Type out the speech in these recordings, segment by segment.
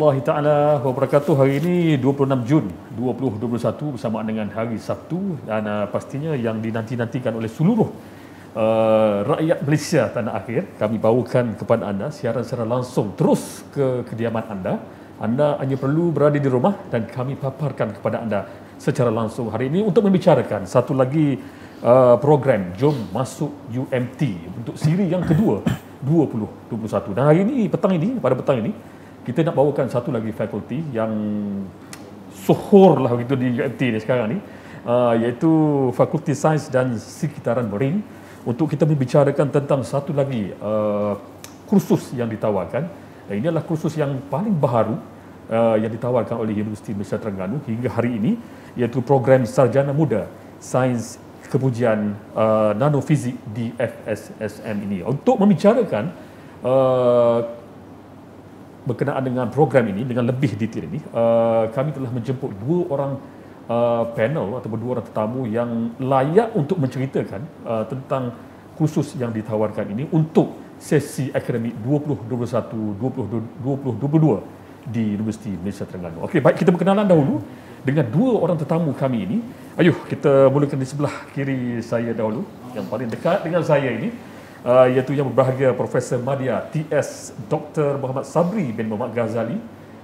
warahmatullahi taala wabarakatuh. Hari ini 26 Jun 2021 bersamaan dengan hari Sabtu dan uh, pastinya yang dinanti-nantikan oleh seluruh uh, rakyat Malaysia tanah akhir. Kami bawakan kepada anda siaran secara langsung terus ke kediaman anda. Anda hanya perlu berada di rumah dan kami paparkan kepada anda secara langsung hari ini untuk membicarakan satu lagi uh, program Jom Masuk UMT untuk siri yang kedua 2021. Dan hari ini petang ini pada petang ini kita nak bawakan satu lagi fakulti yang suhur lah begitu di UMT ni sekarang ni uh, iaitu Fakulti Sains dan Sekitaran Marine untuk kita membicarakan tentang satu lagi uh, kursus yang ditawarkan uh, ini adalah kursus yang paling baru uh, yang ditawarkan oleh Universiti Malaysia Terengganu hingga hari ini iaitu program Sarjana Muda Sains Kepujian uh, Nanofizik di FSSM ini untuk membicarakan uh, berkenaan dengan program ini dengan lebih detail ini uh, kami telah menjemput dua orang uh, panel atau dua orang tetamu yang layak untuk menceritakan uh, tentang khusus yang ditawarkan ini untuk sesi akademik 2021 2022 di Universiti Malaysia Terengganu. Okey, baik kita berkenalan dahulu dengan dua orang tetamu kami ini. Ayuh, kita mulakan di sebelah kiri saya dahulu yang paling dekat dengan saya ini uh, iaitu yang berbahagia Profesor Madia TS Dr. Muhammad Sabri bin Muhammad Ghazali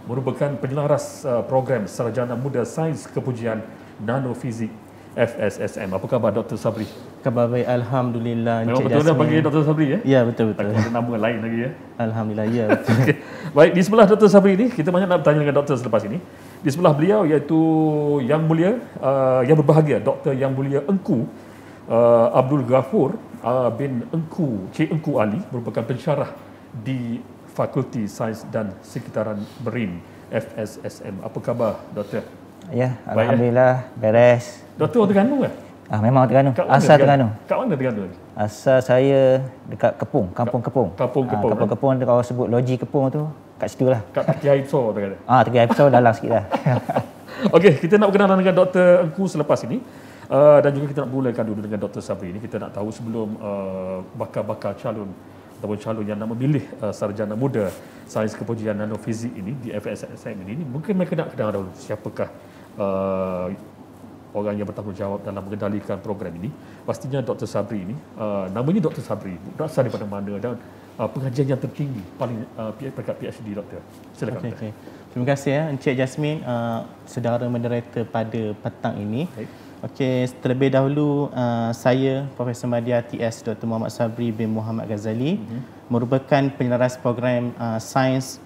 merupakan penyelaras uh, program Sarjana Muda Sains Kepujian Nanofizik FSSM. Apa khabar Dr. Sabri? Khabar baik, Alhamdulillah. Memang Encik betul panggil Dr. Sabri ya? Ya, betul-betul. Tak ada nama lain lagi ya? Alhamdulillah, ya. okay. Baik, di sebelah Dr. Sabri ini, kita banyak nak bertanya dengan Dr. selepas ini. Di sebelah beliau iaitu Yang Mulia, uh, Yang Berbahagia, Dr. Yang Mulia Engku, uh, Abdul Ghafur uh, bin Engku, Cik Engku Ali merupakan pensyarah di Fakulti Sains dan Sekitaran Merim FSSM. Apa khabar, Doktor? Ya, eh? Alhamdulillah, ya? beres. Doktor Terengganu ke? Ah, memang Terengganu. Asal Terengganu. Kat mana Terengganu? Asal saya dekat Kepung, Kampung Kepung. Kampung ah, Kepung. Ah, Kampung Kepung, kalau sebut loji Kepung tu, kat situ lah. Kat Teki Aipso, Terengganu. Ah, Teki Aipso, dalam sikit lah. Okey, kita nak berkenalan dengan Dr. Engku selepas ini. Eh, dan juga kita nak mulakan dulu dengan Dr. Sabri ini kita nak tahu sebelum uh, eh, bakal-bakal calon ataupun calon yang nak memilih uh, sarjana muda sains kepujian nanofizik ini di FSSM ini mungkin mereka nak kenal dahulu siapakah uh, orang yang bertanggungjawab dalam mengendalikan program ini pastinya Dr. Sabri ini uh, namanya Dr. Sabri berasal daripada mana dan uh, pengajian yang tertinggi paling uh, perkat PhD Dr. silakan okay, Terima kasih ya Encik Jasmine uh, saudara moderator pada petang ini. Baik. Okey, terlebih dahulu uh, saya Profesor Madia TS Dr. Muhammad Sabri bin Muhammad Ghazali mm-hmm. merupakan penyelaras program uh, sains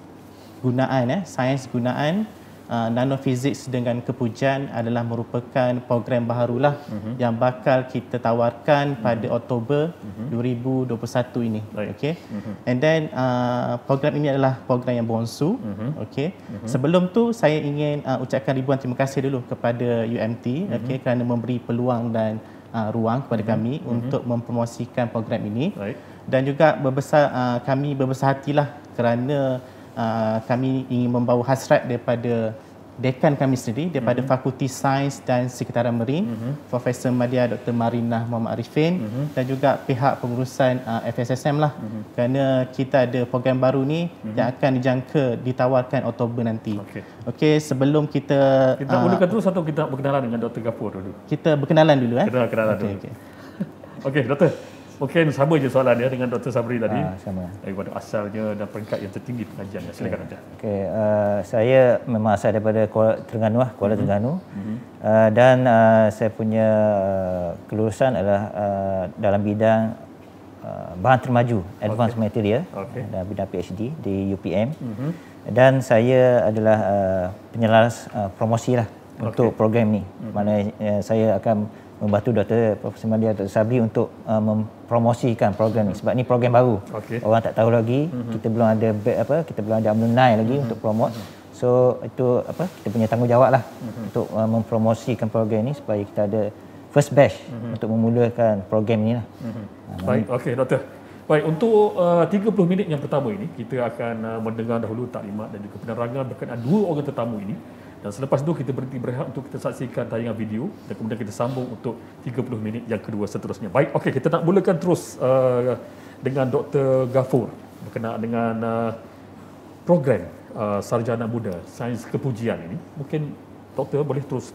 gunaan eh, sains gunaan Ah, nanofizik dengan kepujian adalah merupakan program barulah uh-huh. Mhm. yang bakal kita tawarkan uh-huh. pada Oktober mhm. uh-huh. 2021 ini right. okey uh-huh. and then uh, program ini adalah program yang bonsu uh-huh. okey uh-huh. sebelum tu saya ingin uh, ucapkan ribuan terima kasih dulu kepada UMT uh-huh. okey kerana memberi peluang dan uh, ruang kepada uh-huh. kami uh-huh. untuk mempromosikan program ini right. dan juga berbesar uh, kami berbesar hatilah kerana Uh, kami ingin membawa hasrat daripada dekan kami sendiri daripada mm-hmm. Fakulti Sains dan Sekitaran Marin mm-hmm. Profesor Madia Dr Marina Muhammad Arifin mm-hmm. dan juga pihak pengurusan uh, FSSM lah mm-hmm. kerana kita ada program baru ni mm-hmm. yang akan dijangka ditawarkan Oktober nanti. Okey okay, sebelum kita kita uh, mulakan dulu satu kita berkenalan dengan Dr Gafur dulu. Kita berkenalan dulu eh. Kita berkenalan okay, dulu. Okey okay. okay, doktor Okey, sama je soalan dia dengan Dr. Sabri tadi. Ha, sama. Daripada asalnya dan peringkat yang tertinggi pengajian. Silakan Raja. Okay. Uh, eh, saya memang asal daripada Kuala Terengganu. Lah, Kuala mm-hmm. Terengganu. Mm-hmm. Uh, dan uh, saya punya uh, kelulusan adalah uh, dalam bidang uh, bahan termaju. Advanced okay. Material. Okay. Uh, dalam bidang PhD di UPM. Mm-hmm. Dan saya adalah uh, penyelaras uh, promosi lah okay. untuk program ni. Mhm. Mana saya akan membantu Dr. Prof. Madia Dr. Sabri untuk uh, mempromosikan program ni sebab ni program baru okay. orang tak tahu lagi mm-hmm. kita belum ada apa kita belum ada alumni lagi mm-hmm. untuk promote mm-hmm. so itu apa kita punya tanggungjawab lah mm-hmm. untuk uh, mempromosikan program ni supaya kita ada first batch mm-hmm. untuk memulakan program ni lah mm-hmm. baik okey doktor Baik, untuk uh, 30 minit yang pertama ini, kita akan uh, mendengar dahulu taklimat dan juga penerangan berkenaan dua orang tetamu ini dan selepas itu kita berhenti berehat untuk kita saksikan tayangan video dan kemudian kita sambung untuk 30 minit yang kedua seterusnya. Baik, okey kita nak mulakan terus uh, dengan Dr. Gafur berkenaan dengan uh, program uh, sarjana muda sains kepujian ini. Mungkin doktor boleh terus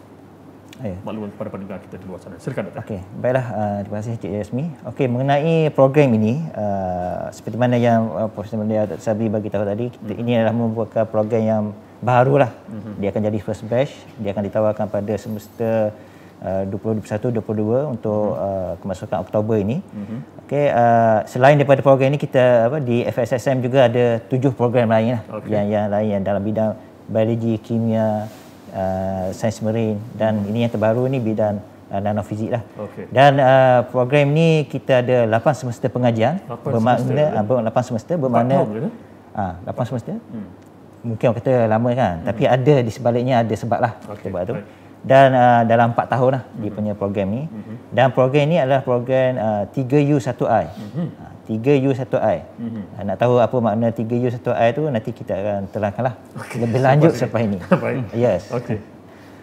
Ya. Maklumat kepada pendengar kita di luar sana. Silakan Dr. Okey, baiklah. Uh, terima kasih Cik Yasmi. Okey, mengenai program ini, uh, seperti mana yang uh, Prof. Melia Sabri bagi tahu tadi, kita, hmm. ini adalah merupakan program yang barulah mm-hmm. dia akan jadi first batch dia akan ditawarkan pada semester uh, 2021 2022 untuk mm-hmm. uh, kemasukan Oktober ini. Mm-hmm. Okey uh, selain daripada program ini kita apa di FSSM juga ada tujuh program lain lah, okay. yang yang lain yang dalam bidang biologi, kimia, uh, sains marine dan mm-hmm. ini yang terbaru ni bidang uh, nanofizik lah. Okay. Dan uh, program ni kita ada 8 semester pengajian 8 bermakna semester, eh? uh, 8 semester bermakna 8 semester. Ah, 8 semester. Hmm mungkin orang kata lama kan hmm. tapi ada di sebaliknya ada sebab lah okay. kita buat tu dan uh, dalam 4 tahun lah hmm. dia punya program ni hmm. dan program ni adalah program uh, ah, 3U1I hmm. 3U1I ah, hmm. uh, nak tahu apa makna 3U1I tu nanti kita akan terangkan lah okay. lebih lanjut selepas ini yes okay.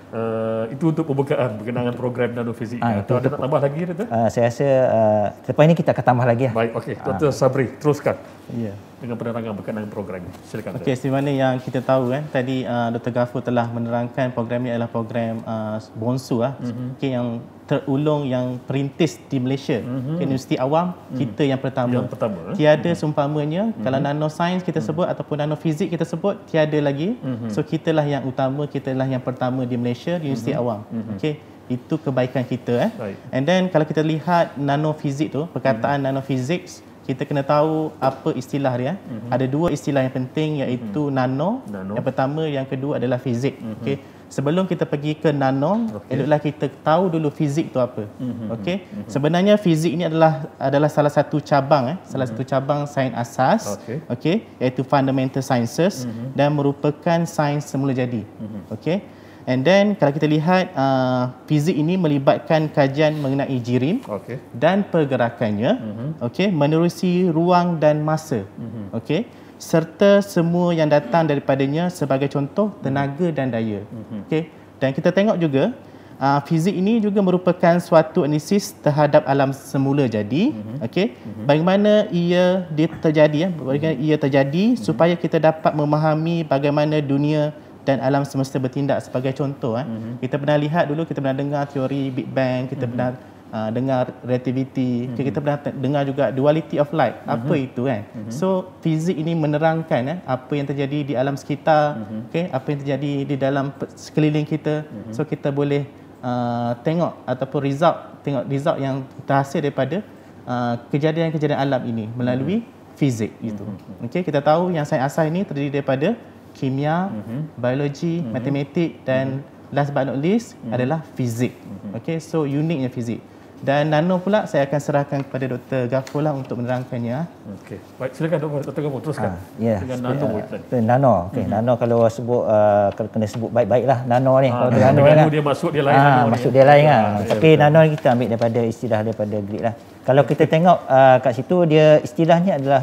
Uh, itu untuk pembukaan berkenaan program dan fizik. Ha, ah, itu, ada nak tambah lagi tu? Uh, ah, saya rasa uh, selepas ini kita akan tambah lagi. Ya. Baik, okey. Tuan uh. Sabri, teruskan. Ya. Yeah. Dengan penerangan berkenaan program ini. Silakan. Okey, seperti mana yang kita tahu kan, tadi uh, Dr. Gafur telah menerangkan program ini adalah program uh, Bonsu lah. Uh, mm-hmm. okay, yang terulung yang perintis di Malaysia mm-hmm. universiti awam mm-hmm. kita yang pertama yang pertama tiada mm-hmm. seumpamanya mm-hmm. kalau mhm. nanoscience kita mm-hmm. sebut ataupun nanofizik kita sebut tiada lagi mm-hmm. so kitalah yang utama kitalah yang pertama di Malaysia universiti mm-hmm. awam mm-hmm. okey itu kebaikan kita eh right. and then kalau kita lihat nanofizik tu perkataan mm-hmm. nanofizik kita kena tahu apa istilah dia. Mm -hmm. Ada dua istilah yang penting iaitu mm -hmm. nano. nano. Yang pertama, yang kedua adalah fizik. Mm -hmm. Okey. Sebelum kita pergi ke nano, okay. eloklah kita tahu dulu fizik tu apa. Mm -hmm. Okey. Mm -hmm. Sebenarnya fizik ini adalah adalah salah satu cabang eh, salah mm -hmm. satu cabang sains asas. Okey. Okay? Iaitu fundamental sciences mm -hmm. dan merupakan sains semula jadi. Mm -hmm. Okey. And then kalau kita lihat uh, fizik ini melibatkan kajian mengenai jirim okay. dan pergerakannya, mm-hmm. okay, menerusi ruang dan masa, mm-hmm. okay, serta semua yang datang daripadanya sebagai contoh tenaga mm-hmm. dan daya, mm-hmm. okay. Dan kita tengok juga uh, fizik ini juga merupakan suatu analisis terhadap alam semula jadi, mm-hmm. okay. Mm-hmm. Bagaimana ia dia terjadi, ya, bagaimana mm-hmm. ia terjadi mm-hmm. supaya kita dapat memahami bagaimana dunia dan alam semesta bertindak sebagai contoh eh. Mm-hmm. Kita pernah lihat dulu kita pernah dengar teori Big Bang, kita mm-hmm. pernah uh, dengar relativity, mm-hmm. kita pernah dengar juga duality of light. Mm-hmm. Apa itu kan? Mm-hmm. So fizik ini menerangkan eh apa yang terjadi di alam sekitar, mm-hmm. okey, apa yang terjadi di dalam sekeliling kita. Mm-hmm. So kita boleh uh, tengok ataupun result tengok result yang terhasil daripada uh, kejadian-kejadian alam ini melalui mm-hmm. fizik itu. Mm-hmm. Okey, kita tahu yang sains asal ini terdiri daripada kimia, mm -hmm. biologi, mm -hmm. matematik dan mm -hmm. last but not least mm -hmm. adalah fizik. Mm -hmm. Okay, so uniknya fizik. Dan nano pula saya akan serahkan kepada Dr. Gafur lah untuk menerangkannya. Okey. Baik, silakan Dr. Dr. Gafur teruskan. Ah, Yeah. Dengan nano. Yeah. Eh, nano. Okey, mm -hmm. nano kalau sebut uh, kena sebut baik-baiklah nano ni. Ah, kalau nano, nano kan. dia masuk dia lain. Ah, nano masuk dia, dia lain lah. ah. Ya, Tapi betul. nano ni kita ambil daripada istilah daripada Greek lah. Kalau kita tengok uh, kat situ dia istilahnya adalah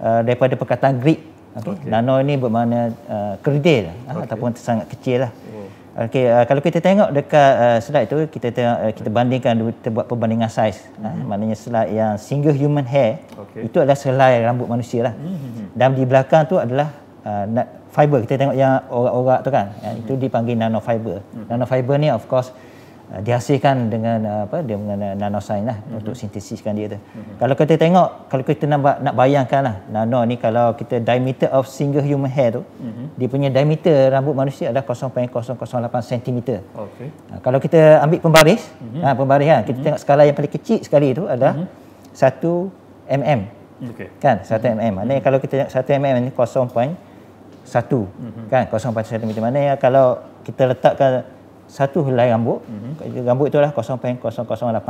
uh, daripada perkataan Greek apa okay. nano ini bermakna uh, kerdil ah, okay. ataupun sangat kecil lah oh. okey uh, kalau kita tengok dekat uh, slide tu kita tengok, uh, kita bandingkan kita buat perbandingan saiz mm-hmm. uh, maknanya selai yang single human hair okay. itu adalah selai rambut manusia lah mm-hmm. dan di belakang tu adalah uh, fiber kita tengok yang orak-orak tu kan mm-hmm. itu hmm. dipanggil nanofiber. fiber mm-hmm. nano ni of course Eh, dihasilkan dengan eh, apa dengan nanosain lah mm-hmm. untuk sintesiskan dia tu. Mm-hmm. Kalau kita tengok kalau kita nak nak bayangkanlah nano ni kalau kita diameter of single human hair tu mm-hmm. dia punya diameter rambut manusia adalah 0.008 cm. Okay. Ha, kalau kita ambil pembaris, mm-hmm. ha, pembaris kan kita mm-hmm. tengok skala yang paling kecil sekali tu adalah mm-hmm. 1 mm. Okay. Kan 1 mhm. mm. Mm-hmm. kalau kita tengok 1 mm ni 0.1 mm-hmm. kan 0.1 cm. Maknanya kalau kita letakkan satu helai rambut mm-hmm. rambut itulah 0.008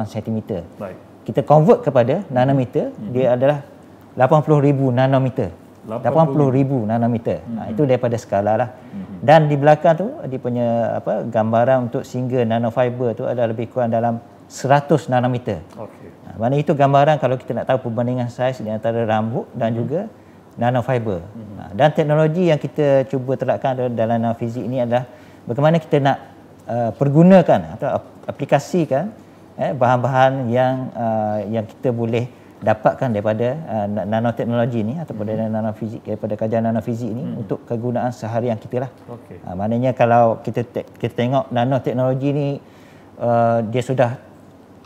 cm baik kita convert kepada nanometer mm-hmm. dia adalah 80000 nanometer 80000 nanometer mm-hmm. ha, mhm. itu daripada skala lah mm-hmm. dan di belakang tu dia punya apa gambaran untuk single nanofiber tu adalah lebih kurang dalam 100 nanometer okey ha, mana itu gambaran kalau kita nak tahu perbandingan saiz di antara rambut dan mm-hmm. juga nanofiber mm-hmm. ha, dan teknologi yang kita cuba terapkan dalam nanofizik ini adalah bagaimana kita nak uh, pergunakan atau aplikasikan eh, bahan-bahan yang uh, yang kita boleh dapatkan daripada uh, nanoteknologi ni ataupun hmm. nanofizik daripada kajian nanofizik ni hmm. untuk kegunaan sehari seharian kita lah. Okay. Uh, maknanya kalau kita te- kita tengok nanoteknologi ni uh, dia sudah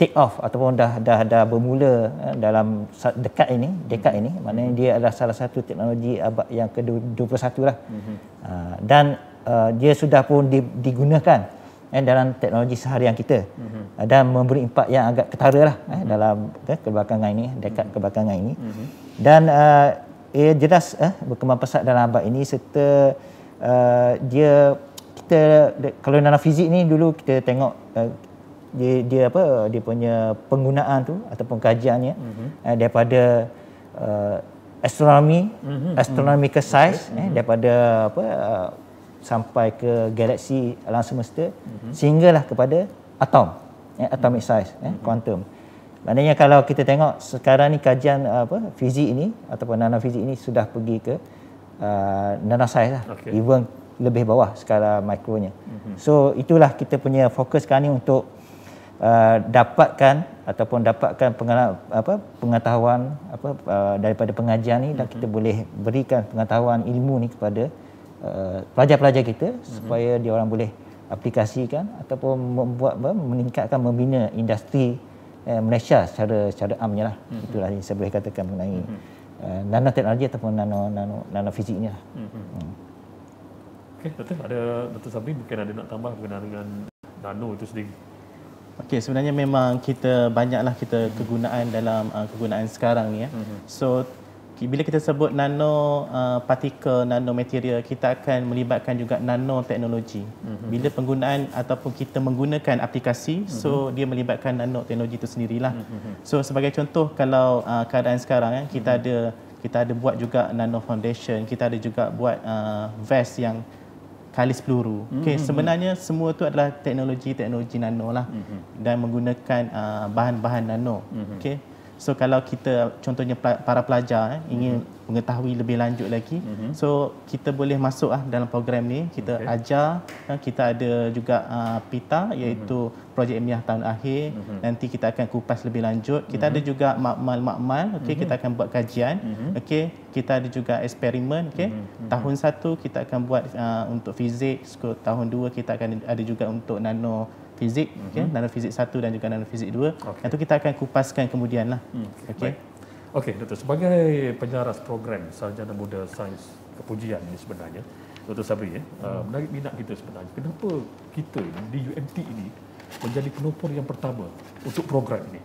take off ataupun dah dah dah bermula eh, dalam dekat ini dekat ini hmm. maknanya dia adalah salah satu teknologi abad yang ke-21 lah. Hmm. Uh, dan uh, dia sudah pun digunakan eh, dalam teknologi seharian kita mm-hmm. dan memberi impak yang agak ketara lah eh, dalam eh, kebelakangan ini dekat mhm. kebelakangan ini mm-hmm. dan uh, ia jelas eh, berkembang pesat dalam abad ini serta uh, dia kita kalau dalam fizik ni dulu kita tengok uh, dia, dia apa dia punya penggunaan tu ataupun kajiannya mm-hmm. eh, daripada uh, astronomi mm-hmm. astronomical mm-hmm. size mm-hmm. eh mhm. daripada apa uh, sampai ke galaksi alam semesta mm-hmm. sehinggalah kepada atom eh, atomic size eh, mm-hmm. quantum maknanya kalau kita tengok sekarang ni kajian uh, apa fizik ini ataupun nanofizik ini sudah pergi ke uh, nano size lah okay. even lebih bawah skala mikronya mm-hmm. so itulah kita punya fokus sekarang ni untuk uh, dapatkan ataupun dapatkan pengala- apa pengetahuan apa uh, daripada pengajian ni mm-hmm. dan mhm. kita boleh berikan pengetahuan ilmu ni kepada Eh, pelajar-pelajar kita mm-hmm. supaya dia orang boleh aplikasikan ataupun membuat meningkatkan membina industri eh, Malaysia secara secara amnya lah. Mm-hmm. Itulah yang saya boleh katakan mengenai mm-hmm. uh, nanoteknologi ataupun nano nano nano fiziknya. Lah. Mm-hmm. Hmm. hmm. Okey, ada Dr. Sabri mungkin ada nak tambah berkenaan dengan nano itu sendiri. Okey, sebenarnya memang kita banyaklah kita kegunaan dalam uh, kegunaan sekarang ni ya. Mm-hmm. So bila kita sebut nano uh, partikel nano material kita akan melibatkan juga nano teknologi mm-hmm. bila penggunaan ataupun kita menggunakan aplikasi mm-hmm. so mhm. dia melibatkan nano teknologi itu sendirilah mm-hmm. so sebagai contoh kalau uh, keadaan sekarang kan kita mm-hmm. ada kita ada buat juga nano foundation kita ada juga buat uh, vest yang kalis peluru mm-hmm. okey mhm, sebenarnya semua itu adalah teknologi teknologi nano lah mm-hmm. dan menggunakan uh, bahan-bahan nano mm-hmm. okey So kalau kita contohnya para pelajar eh, ingin mm-hmm. mengetahui lebih lanjut lagi, mm-hmm. so kita boleh masuk ah dalam program ni kita okay. ajar, eh, kita ada juga uh, pita iaitu mm-hmm. projek ilmiah tahun akhir. Mm-hmm. Nanti kita akan kupas lebih lanjut. Kita mm-hmm. ada juga makmal-makmal, okay mm-hmm. kita mhm. akan buat kajian, mm-hmm. okay kita ada juga eksperimen, okay mm-hmm. Mhm. tahun satu kita akan buat uh, untuk fizik, tahun dua kita akan ada juga untuk nano fizik mm okay, nano fizik 1 dan juga nano fizik 2 itu kita akan kupaskan kemudianlah mm, okey okey okay, doktor sebagai penyaras program sarjana muda sains kepujian ini sebenarnya doktor Sabri ya mm. menarik minat kita sebenarnya kenapa kita di UMT ini menjadi penopor yang pertama untuk program ini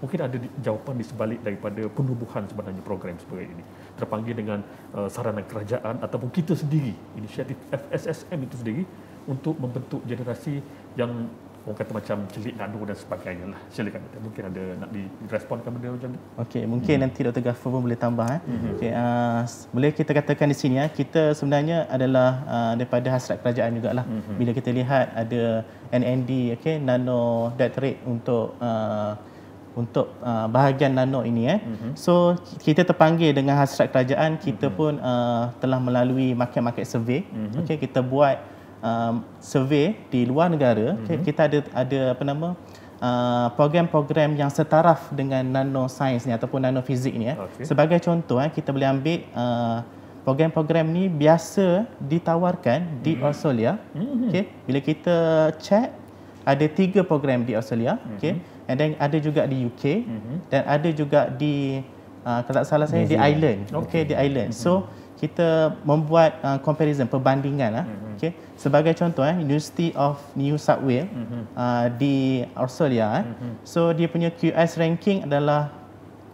mungkin ada jawapan di sebalik daripada penubuhan sebenarnya program sebagai ini terpanggil dengan uh, sarana kerajaan ataupun kita sendiri inisiatif FSSM itu sendiri untuk membentuk generasi yang orang kata macam celik nadu dan sebagainya lah. Silakan Dr. Mungkin ada nak diresponkan benda macam tu. Okey, mungkin hmm. nanti Dr. Gaffer pun boleh tambah. Eh. Hmm. Okay, uh, ah, boleh kita katakan di sini, ya, kita sebenarnya adalah uh, daripada hasrat kerajaan juga lah. Hmm. Bila kita lihat ada NND, okey, nano death rate untuk uh, untuk uh, bahagian nano ini eh. Mm-hmm. So kita terpanggil dengan hasrat kerajaan, kita mm-hmm. pun uh, telah melalui market-market survey. Mm-hmm. Okey, kita buat um, survey di luar negara mm-hmm. kita ada ada apa nama Uh, program-program yang setaraf dengan nanosains ni ataupun nanofizik ni eh. okay. sebagai contoh eh, kita boleh ambil uh, program-program ni biasa ditawarkan mm-hmm. di mhm. Australia mm-hmm. okay. bila kita check ada tiga program di Australia mm-hmm. okay. Mhm. and then ada juga di UK mm-hmm. dan ada juga di uh, kalau tak salah saya di Island Okey, okay di Island mm-hmm. so mhm kita membuat uh, comparison perbandingan lah. Mm-hmm. Okay. Sebagai contoh eh, University of New South Wales mm-hmm. uh, di Australia eh. Mm-hmm. So dia punya QS ranking adalah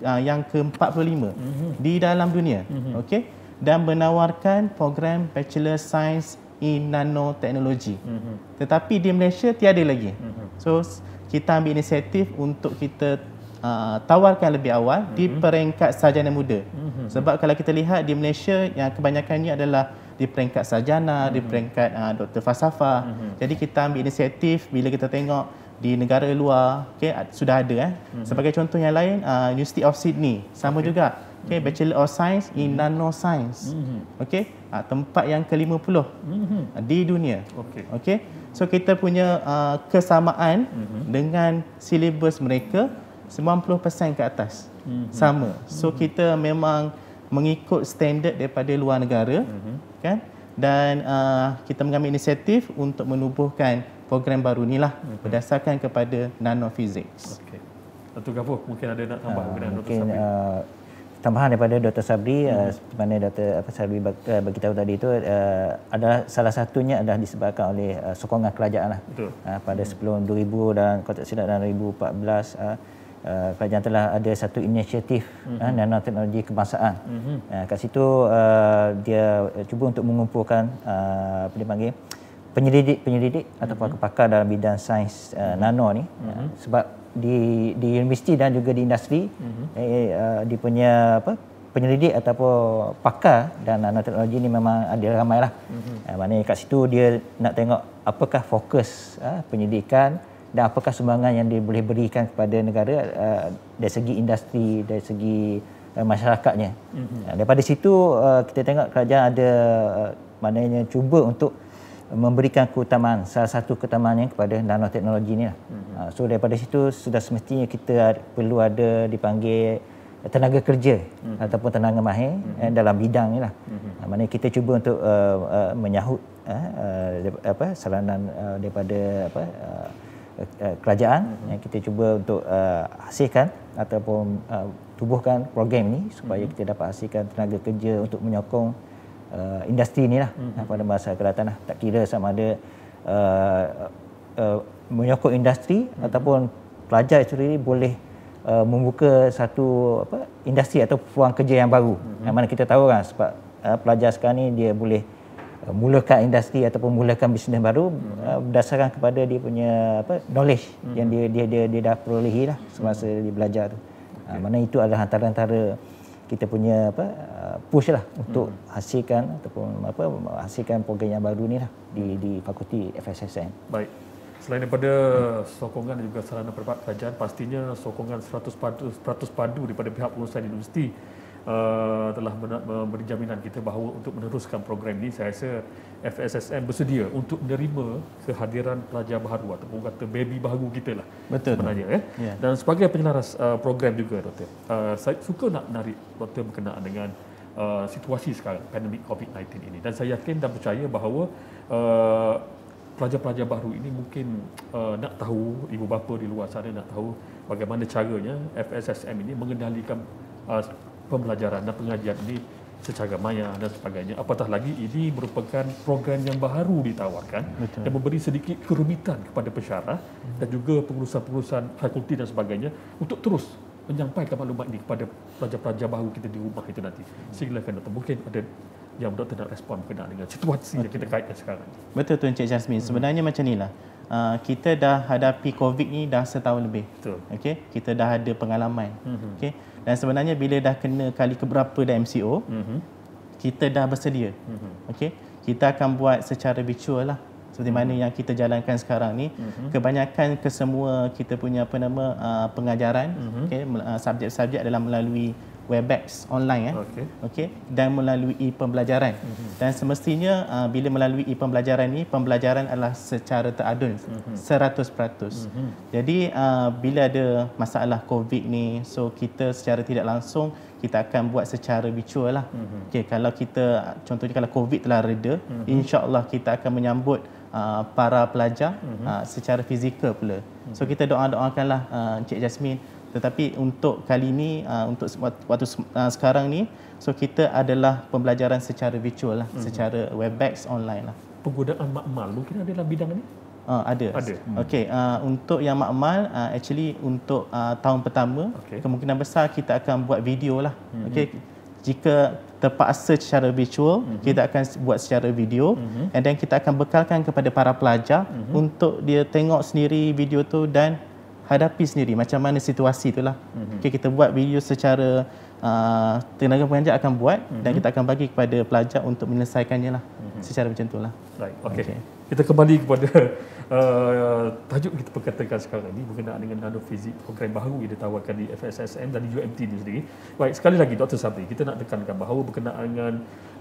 uh, yang ke-45 mm-hmm. di dalam dunia. Mm-hmm. Okay. Dan menawarkan program Bachelor Science in Nanotechnology. Mm-hmm. Tetapi di Malaysia tiada lagi. Mm-hmm. So kita ambil inisiatif untuk kita uh, tawarkan lebih awal mm-hmm. di mhm. peringkat sarjana muda. Mm-hmm. Sebab kalau kita lihat di Malaysia yang kebanyakannya adalah di peringkat sarjana, mm-hmm. di mhm. peringkat uh, doktor falsafah. Mm-hmm. Jadi kita ambil inisiatif bila kita tengok di negara luar, okay, sudah ada. Eh. Mm-hmm. Sebagai contoh yang lain, uh, University of Sydney, sama okay. juga. Okay, mm-hmm. Bachelor of Science in mm-hmm. Nanoscience. Mm-hmm. Okay, uh, tempat yang ke-50 mm-hmm. di dunia. Okay. Okay. So, kita punya uh, kesamaan mm-hmm. dengan silibus mereka 90% ke atas mm-hmm. sama so mm-hmm. kita memang mengikut standard daripada luar negara mm-hmm. kan dan uh, kita mengambil inisiatif untuk menubuhkan program baru ni lah hmm berdasarkan kepada nanofizik. okey Datuk Gapo mungkin ada nak tambah ah, uh, mungkin Dr. Tambahan daripada Dr. Sabri, hmm. uh, mhm. mana Dr. Apa Sabri bagi uh, tadi itu uh, adalah salah satunya adalah disebabkan oleh uh, sokongan kerajaan lah uh, pada sebelum 2000 dan kalau tak silap dalam 2014 uh, uh, kerajaan telah ada satu inisiatif mm-hmm. uh, nanoteknologi kebangsaan. Mm-hmm. Uh, kat situ uh, dia cuba untuk mengumpulkan apa dia panggil penyelidik-penyelidik mm-hmm. ataupun mhm. pakar dalam bidang sains uh, nano ni mm-hmm. uh, sebab di di universiti dan juga di industri mm-hmm. eh, uh, dia punya apa penyelidik ataupun pakar dan nanoteknologi ni memang ada ramailah. Mm-hmm. Uh, maknanya kat situ dia nak tengok apakah fokus uh, penyelidikan dan apakah sumbangan yang dia boleh berikan kepada negara uh, dari segi industri dari segi uh, masyarakatnya. Mm-hmm. Daripada situ uh, kita tengok kerajaan ada uh, maknanya cuba untuk memberikan keutamaan salah satu keutamaannya kepada nanoteknologi ni lah. Mm-hmm. Ah, so daripada situ sudah semestinya kita perlu ada dipanggil tenaga kerja mm-hmm. ataupun tenaga mahir eh, mm-hmm. eh, dalam bidang ni lah. Mm-hmm. Ah, Mana kita cuba untuk uh, uh, menyahut eh, uh, uh, apa saranan uh, daripada apa uh, Eh, eh, kerajaan uh-huh. yang kita cuba untuk uh, eh, hasilkan ataupun uh, tubuhkan program ni supaya uh-huh. kita dapat hasilkan tenaga kerja untuk menyokong uh, industri ini lah uh-huh. pada masa akan lah. tak kira sama ada uh, uh, menyokong industri uh-huh. ataupun pelajar itu sendiri boleh uh, membuka satu apa industri atau peluang kerja yang baru uh-huh. yang mana kita tahu kan sebab uh, pelajar sekarang ni dia boleh Uh, mulakan industri ataupun mulakan bisnes baru hmm. berdasarkan kepada dia punya apa knowledge hmm. yang dia dia dia dia dah perolehi lah semasa hmm. dia belajar tu. Uh, okay. mana itu adalah antara-antara kita punya apa push lah untuk hmm. hasilkan ataupun apa hasilkan program yang baru ni lah di di fakulti FSSN. Baik. Selain daripada hmm. sokongan dan juga sarana perbuatan kajian, pastinya sokongan 100%, 100 padu daripada pihak pengurusan universiti Eh, telah eh, berjaminan kita bahawa untuk meneruskan program ini saya rasa FSSN bersedia untuk menerima kehadiran pelajar baru atau kata baby baru kita lah betul sebenarnya eh? Ya. dan sebagai penyelaras eh, program juga doktor saya suka nak narik doktor berkenaan dengan situasi sekarang pandemik COVID-19 ini dan saya yakin dan percaya bahawa pelajar-pelajar baru ini mungkin nak tahu ibu bapa di luar sana nak tahu bagaimana caranya FSSM ini mengendalikan pembelajaran dan pengajian ini secara maya dan sebagainya. Apatah lagi ini merupakan program yang baru ditawarkan Betul. dan memberi sedikit kerumitan kepada pesyarah hmm. dan juga pengurusan-pengurusan fakulti dan sebagainya untuk terus menyampaikan maklumat ini kepada pelajar-pelajar baru kita di rumah itu nanti. Hmm. Silakan Dr. Mungkin ada yang doktor nak respon berkenaan dengan situasi okay. yang kita kaitkan sekarang. Betul tu Encik Jasmine. Hmm. Sebenarnya macam inilah. Uh, ah, kita dah hadapi COVID ni dah setahun lebih. Betul. Okay? Kita dah ada pengalaman. Hmm. hmm. Okay? dan sebenarnya bila dah kena kali keberapa dah MCO mm-hmm. kita dah bersedia mm-hmm. okay? kita akan buat secara virtual lah seperti mana mm-hmm. yang kita jalankan sekarang ni mm-hmm. kebanyakan kesemua kita punya apa nama uh, pengajaran mm-hmm. okay, uh, ah, subjek-subjek dalam melalui webex online eh. Okey. Okey dan melalui pembelajaran. Mm-hmm. Dan semestinya uh, bila melalui pembelajaran ini, pembelajaran adalah secara teradun mm-hmm. 100%. Mm-hmm. Jadi uh, bila ada masalah COVID ni so kita secara tidak langsung kita akan buat secara virtual lah. Mm-hmm. Okey kalau kita contohnya kalau COVID telah reda mm-hmm. insya-Allah kita akan menyambut Uh, para pelajar uh, secara fizikal pula. Mm-hmm. So kita doa-doakanlah uh, Encik Jasmine tetapi untuk kali ini uh, untuk waktu uh, sekarang ni so kita adalah pembelajaran secara virtual lah hmm. secara webex online lah penggunaan makmal mungkin ada dalam bidang ni Uh, ada. ada. Hmm. Okey, uh, untuk yang makmal uh, actually untuk uh, tahun pertama okay. kemungkinan besar kita akan buat video lah. Hmm. Okey. Jika terpaksa secara virtual, hmm. kita akan buat secara video hmm. and then kita akan bekalkan kepada para pelajar hmm. untuk dia tengok sendiri video tu dan hadapi sendiri macam mana situasi itulah. Mm-hmm. Okay, kita buat video secara uh, tenaga pengajar akan buat mm-hmm. dan mhm. kita akan bagi kepada pelajar untuk menyelesaikannya lah mm-hmm. secara macam itulah. Right. Okay. okay kita kembali kepada uh, tajuk kita perkatakan sekarang ini berkenaan dengan nanofizik program baru yang ditawarkan di FSSM dan di UMT ini sendiri. Baik, sekali lagi Dr. Sabri, kita nak tekankan bahawa berkenaan dengan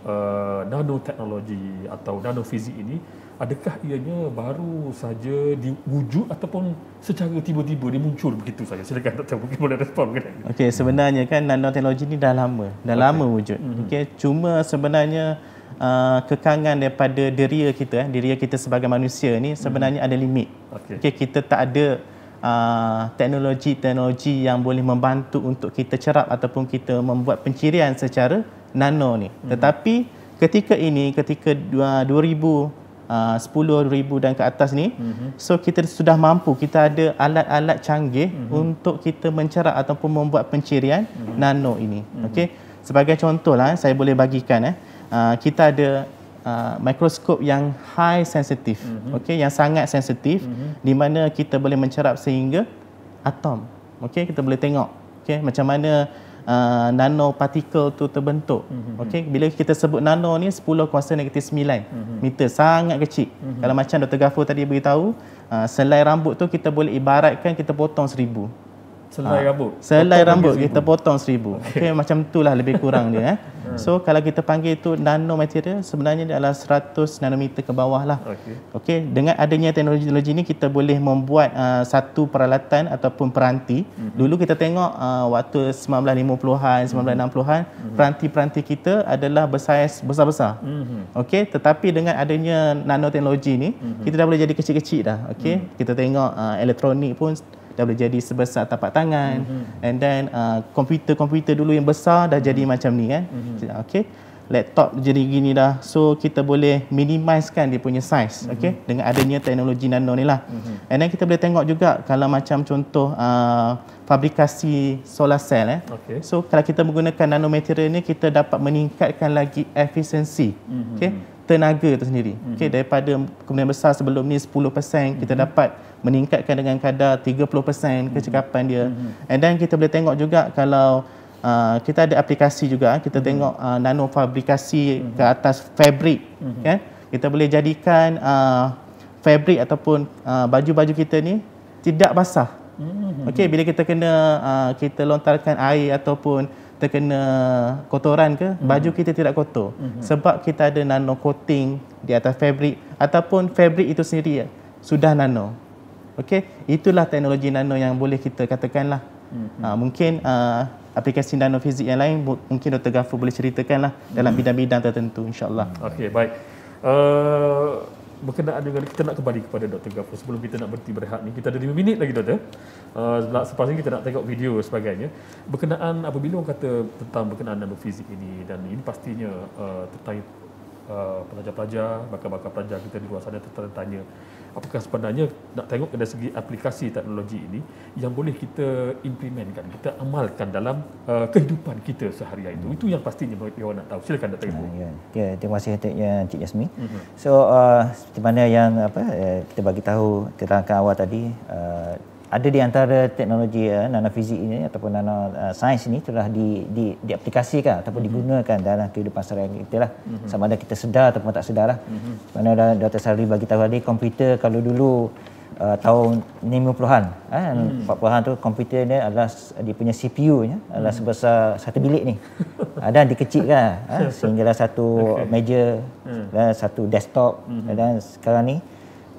uh, nanoteknologi atau nanofizik ini, adakah ianya baru saja diwujud ataupun secara tiba-tiba dia muncul begitu saja? Silakan Dr. Mungkin boleh respon mengenai Okey, sebenarnya kan nanoteknologi ini dah lama. Dah okay. lama wujud. Mm-hmm. Okey, cuma sebenarnya uh, kekangan daripada diri kita eh, deria kita sebagai manusia ni sebenarnya hmm ada limit okay. Okay, kita tak ada uh, teknologi-teknologi yang boleh membantu untuk kita cerap ataupun kita membuat pencirian secara nano ni hmm tetapi ketika ini ketika uh, 2000 ribu dan ke atas ni mm-hmm. so kita sudah mampu kita ada alat-alat canggih mm-hmm. untuk kita mencerap ataupun membuat pencirian mm-hmm. nano ini mm-hmm. okey sebagai contohlah eh, saya boleh bagikan eh Uh, kita ada uh, mikroskop yang high sensitive mm-hmm. okey yang sangat sensitif mm-hmm. di mana kita boleh mencerap sehingga atom okay, kita boleh tengok okay, macam mana uh, nano particle tu terbentuk mm-hmm. Mhm. okey bila kita sebut nano ni 10 kuasa negatif 9 mm-hmm. meter sangat kecil mm-hmm. kalau macam Dr. Gafur tadi beritahu uh, selai rambut tu kita boleh ibaratkan kita potong seribu. Selai ha, rambut. Selai rambut kita potong seribu. Okey okay, macam itulah lebih kurang dia eh. Hmm. So kalau kita panggil itu nano material sebenarnya dia adalah 100 nanometer ke bawah lah. Okey. Okey dengan adanya teknologi-teknologi ini kita boleh membuat uh, satu peralatan ataupun peranti. Mm-hmm. Dulu kita tengok uh, waktu 1950-an, mm-hmm. 1960-an mm-hmm. peranti-peranti kita adalah bersaiz besar-besar. Mm-hmm. Okey tetapi dengan adanya nanoteknologi ini mm-hmm. kita dah boleh jadi kecil-kecil dah. Okey mm-hmm. kita tengok uh, elektronik pun dah boleh jadi sebesar tapak tangan mm-hmm. and then uh, komputer-komputer uh, dulu yang besar dah jadi mm-hmm. macam ni kan mm-hmm. okey laptop jadi gini dah so kita boleh minimiskan dia punya size mm-hmm. okey dengan adanya teknologi nano ni lah mm-hmm. and then kita boleh tengok juga kalau macam contoh uh, fabrikasi solar cell eh okay. so kalau kita menggunakan nanomaterial ni kita dapat meningkatkan lagi efisiensi mm-hmm. okey tenaga itu sendiri. Mm-hmm. Okey daripada kemudian besar sebelum ni 10% mm-hmm. kita mhm. dapat meningkatkan dengan kadar 30% mhm. kecekapan dia. Mm-hmm. And then kita boleh tengok juga kalau uh, kita ada aplikasi juga ah, kita mm-hmm. tengok uh, nano fabrikasi mm-hmm. ke mhm. atas fabric mm-hmm. kan. Kita boleh jadikan uh, fabric ataupun uh, baju-baju kita ni tidak basah. Mm-hmm. Okey bila kita kena uh, kita lontarkan air ataupun terkena kotoran ke hmm. baju kita tidak kotor hmm. sebab kita ada nano coating di atas fabric ataupun fabric itu sendiri ya, sudah nano okey itulah teknologi nano yang boleh kita katakanlah hmm. ha, mungkin uh, aplikasi nano fizik yang lain mungkin Dr Gafur boleh ceritakanlah dalam mhm. bidang-bidang tertentu insyaallah okey baik uh berkenaan dengan kita nak kembali kepada Dr. Gafur sebelum kita nak berhenti berehat ni. Kita ada 5 minit lagi doktor. Uh, selepas ini kita nak tengok video sebagainya. Berkenaan apabila orang kata tentang berkenaan dengan fizik ini dan ini pastinya uh, eh, tertanya uh, eh, pelajar-pelajar, bakal-bakal pelajar kita di luar sana tertanya-tanya apakah sebenarnya nak tengok dari segi aplikasi teknologi ini yang boleh kita implementkan, kita amalkan dalam uh, kehidupan kita seharian itu. Hmm. Itu yang pastinya mereka nak tahu. Silakan Dr. Ibu. Ah, ya, ya. terima kasih Dr. Ya, Cik Yasmin. Hmm. So, uh, seperti mana yang apa uh, kita bagi tahu terangkan awal tadi, uh, ada di antara teknologi uh, eh, nanofizik ini ataupun nano uh, sains ini telah di di diaplikasikan ataupun mm-hmm. digunakan dalam kehidupan sehari kita lah mm-hmm. sama ada kita sedar ataupun tak sedar lah mm-hmm. mana ada Dr. Sari bagi tahu tadi komputer kalau dulu uh, tahun 90-an eh, mm. 40-an tu komputer ni adalah dia punya CPU nya adalah mhm. sebesar satu bilik ni Ada dikecilkan eh, sehinggalah satu okay. meja mm. dan satu desktop mm-hmm. dan sekarang ni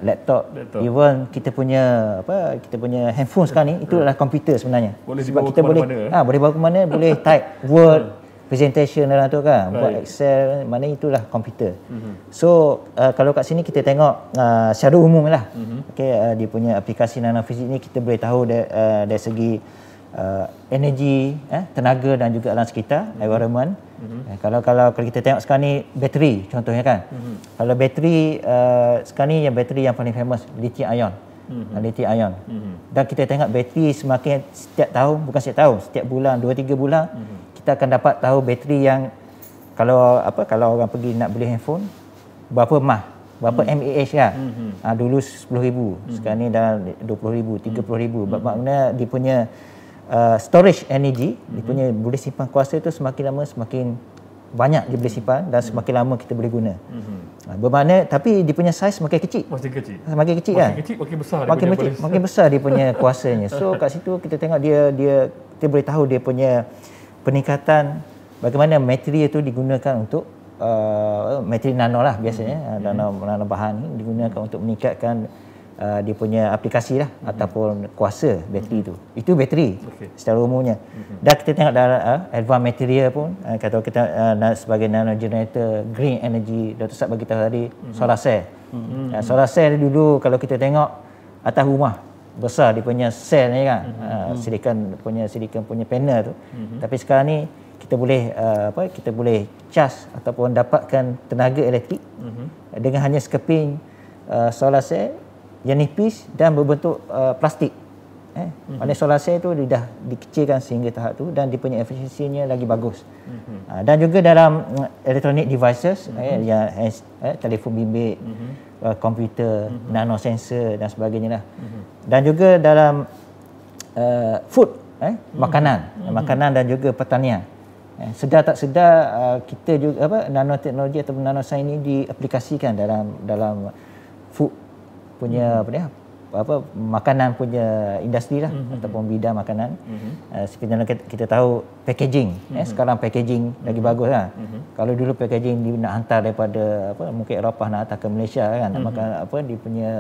laptop, laptop even kita punya apa kita punya handphone sekarang ni itu adalah komputer sebenarnya boleh sebab kita boleh ha, boleh bawa ke mana boleh type word presentation dalam tu kan right. buat excel mana itulah komputer mm-hmm. so uh, kalau kat sini kita tengok uh, secara umum lah mm-hmm. okay, uh, dia punya aplikasi nanofisik ni kita boleh tahu dari, uh, dari segi uh, energi eh, tenaga dan juga alam sekitar mm-hmm. environment Mm-hmm. Kalau kalau kalau kita tengok sekarang ni bateri contohnya kan. Mm-hmm. Kalau bateri uh, sekarang ni yang bateri yang paling famous lithium ion. Mm-hmm. Lithium ion. Mm-hmm. Dan kita tengok bateri semakin setiap tahun bukan setiap tahun setiap bulan 2 3 bulan mm-hmm. kita akan dapat tahu bateri yang kalau apa kalau orang pergi nak beli handphone berapa mah berapa mm-hmm. mAh ya. hmm Uh, dulu 10000, mm-hmm. sekarang ni dah 20000, 30000. Mm-hmm. Makna dia punya uh, storage energy mm-hmm. dia punya boleh simpan kuasa itu semakin lama semakin banyak dia boleh simpan dan semakin lama kita boleh guna. Mm-hmm. Bermakna tapi dia punya saiz semakin kecil. Makin kecil. Semakin kecil makin kan? Makin kecil makin besar makin dia. Makin kecil makin besar dia punya kuasanya. So kat situ kita tengok dia dia kita boleh tahu dia punya peningkatan bagaimana material itu digunakan untuk uh, material nano lah biasanya mm-hmm. nano nano bahan digunakan mhm. untuk meningkatkan uh, dia punya aplikasi lah mm-hmm. ataupun kuasa bateri mm-hmm. tu. Mhm. Itu bateri okay. secara umumnya. Mm-hmm. Dan kita tengok dalam uh, advanced material pun uh, kata kita uh, sebagai nano generator green energy Dr. Ustaz bagi tahu tadi mm-hmm. solar cell. Mm-hmm. Uh, solar cell dulu kalau kita tengok atas rumah besar dia punya cell ni kan. Mm-hmm. Uh, mhm. silikon punya silikon punya panel tu. Mm-hmm. Tapi sekarang ni kita boleh uh, apa kita boleh cas ataupun dapatkan tenaga elektrik mm-hmm. dengan hanya sekeping uh, solar cell yang nipis dan berbentuk uh, plastik. Eh, mm-hmm. Maknanya solar cell tu dia dah dikecilkan sehingga tahap tu dan dia punya efisiensinya lagi bagus. Mm-hmm. Uh, dan juga dalam uh, elektronik devices mm-hmm. eh, yang eh, eh telefon bimbit, mm-hmm. uh, komputer, mm-hmm. nano sensor dan sebagainya lah. Mm-hmm. Dan juga dalam uh, food, eh, mhm. makanan, mm-hmm. makanan dan juga pertanian. Eh, sedar tak sedar uh, kita juga apa nanoteknologi atau nanosain ini diaplikasikan dalam dalam food punya hmm apa dia apa makanan punya industri lah mm-hmm. ataupun bidang makanan mm-hmm. uh, eh, seperti kita tahu packaging mm-hmm. eh, hmm. sekarang packaging mm-hmm. lagi hmm. bagus lah mm-hmm. kalau dulu packaging di, nak hantar daripada apa mungkin Eropah nak hantar ke Malaysia kan mm-hmm. nak hmm. apa dia punya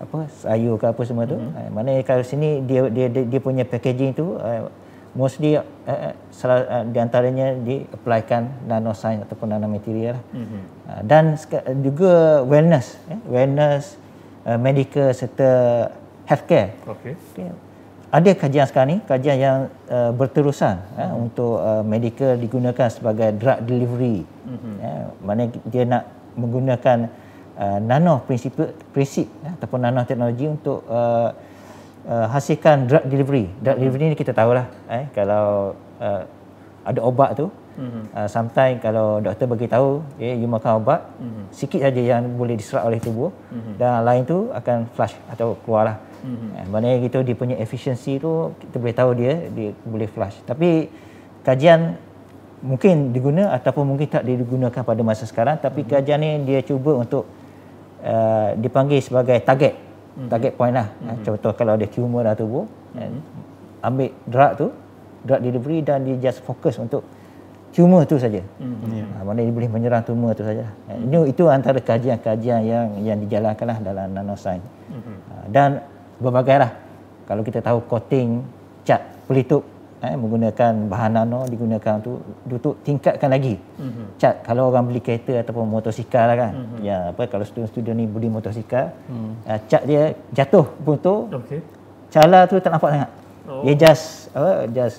apa sayur ke apa semua tu mm-hmm. eh, maknanya kalau sini dia dia dia, dia punya packaging tu uh, mostly uh, salah, uh, di antaranya di applykan nanoscience ataupun nanomaterial lah. mm-hmm. uh, dan juga wellness eh, wellness Uh, medical serta healthcare. Okey. Okay. Ada kajian sekarang ni, kajian yang uh, berterusan uh-huh. eh, untuk uh, medical digunakan sebagai drug delivery. Uh-huh. Eh, mana dia nak menggunakan uh, nano prinsip prinsip eh, ataupun nano teknologi untuk uh, uh, hasilkan drug delivery. Drug uh-huh. delivery ni kita tahulah eh kalau uh, ada obat tu Mm-hmm. Uh, ah, sampai kalau doktor bagi tahu okay, eh, you makan ubat mm-hmm. sikit saja yang boleh diserap oleh tubuh mm-hmm. dan lain tu akan flush atau keluarlah. Mm-hmm. Uh, ah, maknanya gitu dia punya efficiency tu kita boleh tahu dia dia boleh flush. Tapi kajian mungkin diguna ataupun mungkin tak digunakan pada masa sekarang tapi mm-hmm. kajian ni dia cuba untuk uh, dipanggil sebagai target mm-hmm. target point lah. Mm-hmm. contoh kalau ada tumor dalam tubuh mm-hmm. ambil drug tu drug delivery dan dia just fokus untuk tumor itu saja. Mm, mm-hmm. yeah. Ha, Mana dia boleh menyerang cuma ha, itu saja. Mm. Ini itu antara kajian-kajian yang yang dijalankanlah dalam nanosain. Mm-hmm. Ha, dan berbagai lah. Kalau kita tahu coating cat pelitup eh, menggunakan bahan nano digunakan tu untuk tingkatkan lagi hmm cat kalau orang beli kereta ataupun motosikal lah kan hmm ya apa kalau student-student ni beli motosikal mm. uh, cat dia jatuh pun tu okay. cala tu tak nampak sangat oh. dia just apa, just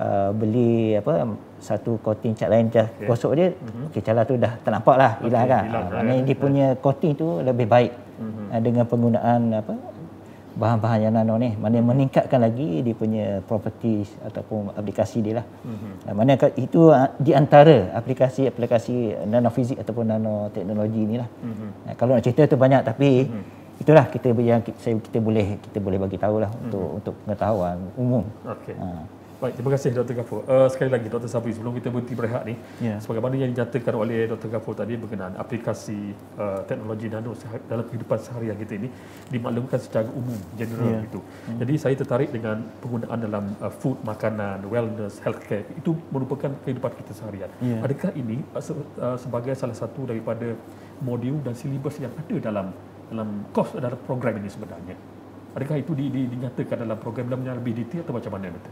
uh, beli apa satu coating cat lain dah okay. gosok dia mm-hmm. okey cala tu dah tak nampak lah hilang okay, kan lah. hilang, ha, right. maknanya dia punya coating tu lebih baik mm-hmm. dengan penggunaan apa bahan-bahan yang nano ni maknanya mhm. meningkatkan lagi dia punya properties ataupun aplikasi dia lah mm-hmm. Ha, maknanya itu ha, di antara aplikasi-aplikasi nanofizik ataupun nanoteknologi ni lah mm-hmm. kalau nak cerita tu banyak tapi mm-hmm. Itulah kita yang saya kita boleh kita boleh bagi tahu lah untuk hmm. untuk pengetahuan umum. Okay. Ha. Baik, terima kasih Dr. Gafur. Uh, sekali lagi Dr. Sabri, sebelum kita berhenti berehat ni, yeah. sebagaimana yang dinyatakan oleh Dr. Gafur tadi berkenaan aplikasi uh, teknologi nano dalam kehidupan seharian kita ini dimaklumkan secara umum, general yeah. itu. Mm. Jadi saya tertarik dengan penggunaan dalam uh, food, makanan, wellness, healthcare itu merupakan kehidupan kita seharian. Yeah. Adakah ini uh, sebagai salah satu daripada modul dan silibus yang ada dalam dalam kos dalam program ini sebenarnya? Adakah itu di, di, dinyatakan dalam program dalam yang lebih detail atau macam mana? Betul?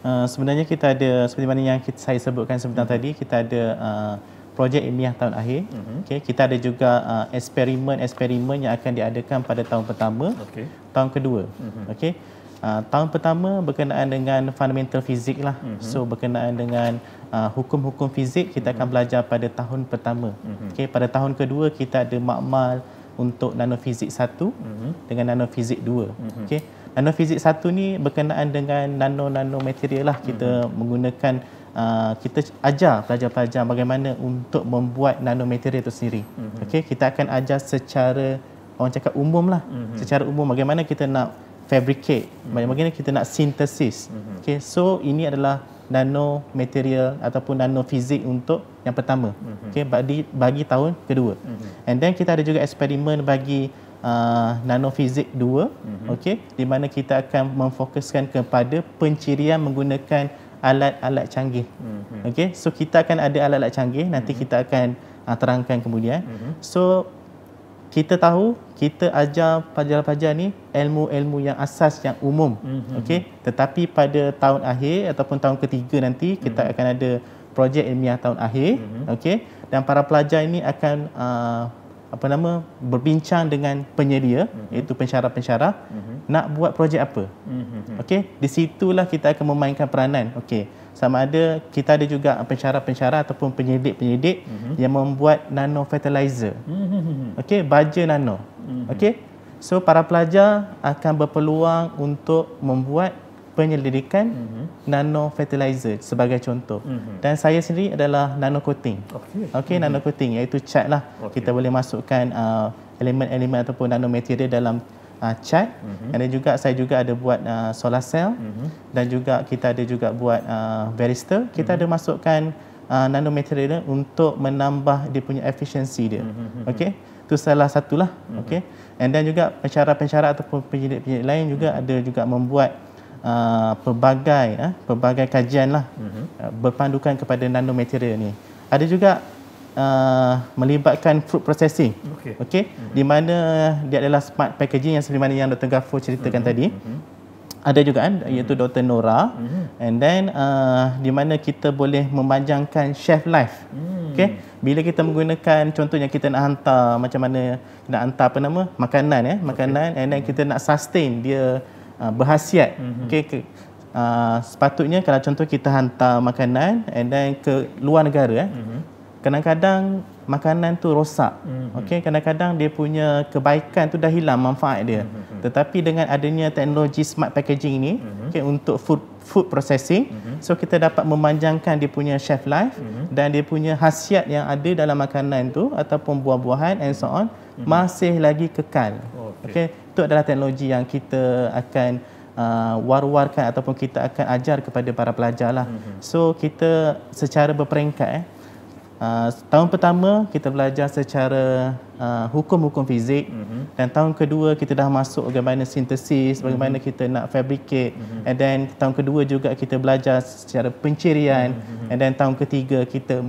Eh, sebenarnya kita ada seperti mana yang kita, saya sebutkan sebentar hmm. tadi kita ada uh, projek ilmiah tahun akhir mm-hmm. okey kita ada juga uh, eksperimen-eksperimen yang akan diadakan pada tahun pertama okay. tahun kedua mm-hmm. okey Uh, tahun pertama berkenaan dengan fundamental fizik lah, mm-hmm. so berkenaan dengan uh, hukum-hukum fizik kita mm-hmm. akan hmm. belajar pada tahun pertama. Mm-hmm. Okay, pada tahun kedua kita ada makmal untuk nanofizik satu mm-hmm. dengan nanofizik dua. Mm-hmm. Okay. Nanofizik satu ni berkenaan dengan nano-nano material lah kita hmm. menggunakan Uh, kita ajar pelajar-pelajar bagaimana untuk membuat nanomaterial itu sendiri. Mm-hmm. Okey, kita akan ajar secara orang cakap umum lah, mm-hmm. secara umum bagaimana kita nak fabricate, mm-hmm. bagaimana kita nak sintesis. Mm-hmm. Okey, so ini adalah nanomaterial ataupun nanofizik untuk yang pertama. Mm-hmm. Okey, bagi bagi tahun kedua. Mm-hmm. And then kita ada juga eksperimen bagi uh, nanofizik 2 mm-hmm. okey di mana kita akan memfokuskan kepada pencirian menggunakan alat-alat canggih mm-hmm. okey so kita akan ada alat-alat canggih nanti mm-hmm. kita akan uh, terangkan kemudian mm-hmm. so kita tahu kita ajar pelajar-pelajar ni ilmu-ilmu yang asas yang umum mm-hmm. okey tetapi pada tahun akhir ataupun tahun ketiga nanti kita mm-hmm. akan ada projek ilmiah tahun akhir mm-hmm. okey dan para pelajar ini akan uh, apa nama berbincang dengan penyedia mm-hmm. iaitu pensyarah-pensyarah mm-hmm. nak buat projek apa. Mm-hmm. Okey, di situlah kita akan memainkan peranan. Okey. Sama ada kita ada juga pensyarah-pensyarah ataupun penyedik-penyedik mm-hmm. yang membuat nano fertilizer. Mm-hmm. Okey, baja nano. Mm-hmm. Okey. So para pelajar akan berpeluang untuk membuat penyelidikan mm-hmm. nano fertilizer sebagai contoh. Mm-hmm. Dan saya sendiri adalah nano coating. Okey, okay, mm-hmm. nano coating iaitu cat lah. Okay. Kita boleh masukkan uh, elemen-elemen ataupun material dalam uh, cat. Mm-hmm. Dan juga saya juga ada buat uh, solar cell mm-hmm. dan juga kita ada juga buat uh, varistor. Kita mm-hmm. ada masukkan uh, material untuk menambah dia punya efisiensi dia. Mm-hmm. Mhm, Okey. Mhm. Itu salah satulah. Mm-hmm. Okey. And then juga pencara-pencara ataupun penyelidik-penyelidik lain juga mm-hmm. ada juga membuat uh, pelbagai uh, pelbagai kajian lah uh-huh. Mhm. uh, berpandukan kepada nanomaterial ni. Ada juga uh, melibatkan food processing. Okey. Okay? Uh-huh. Mhm. Di mana dia adalah smart packaging yang seperti mana yang Dr. Gafu ceritakan uh-huh. tadi. Uh-huh. Ada juga kan mm-hmm. iaitu Dr. Nora mm-hmm. and then uh, di mana kita boleh memanjangkan chef life. Mm. Okay. Bila kita menggunakan contohnya kita nak hantar macam mana nak hantar apa nama makanan ya eh, makanan okay. and then mm-hmm. kita nak sustain dia Ah, berhasiat. Mm-hmm. Okay, uh, ah, sepatutnya kalau contoh kita hantar makanan and then ke luar negara, eh, mm-hmm. kadang-kadang makanan tu rosak. Mm-hmm. Okay, kadang-kadang dia punya kebaikan tu dah hilang manfaat dia. Mm-hmm. Tetapi dengan adanya teknologi smart packaging ini, mm-hmm. okay, untuk food food processing, mm-hmm. so kita dapat memanjangkan dia punya shelf life mm-hmm. dan dia punya khasiat yang ada dalam makanan tu ataupun buah-buahan and so on mm-hmm. masih lagi kekal. Okay. okay itu adalah teknologi yang kita akan uh, war-warkan ataupun kita akan ajar kepada para pelajar lah. Mm-hmm. So kita secara berperingkat eh. Uh, tahun pertama kita belajar secara uh, hukum-hukum fizik mm-hmm. dan tahun kedua kita dah masuk bagaimana sintesis, bagaimana mm-hmm. kita nak fabricate mm-hmm. and then tahun kedua juga kita belajar secara pencirian mm-hmm. and then tahun ketiga kita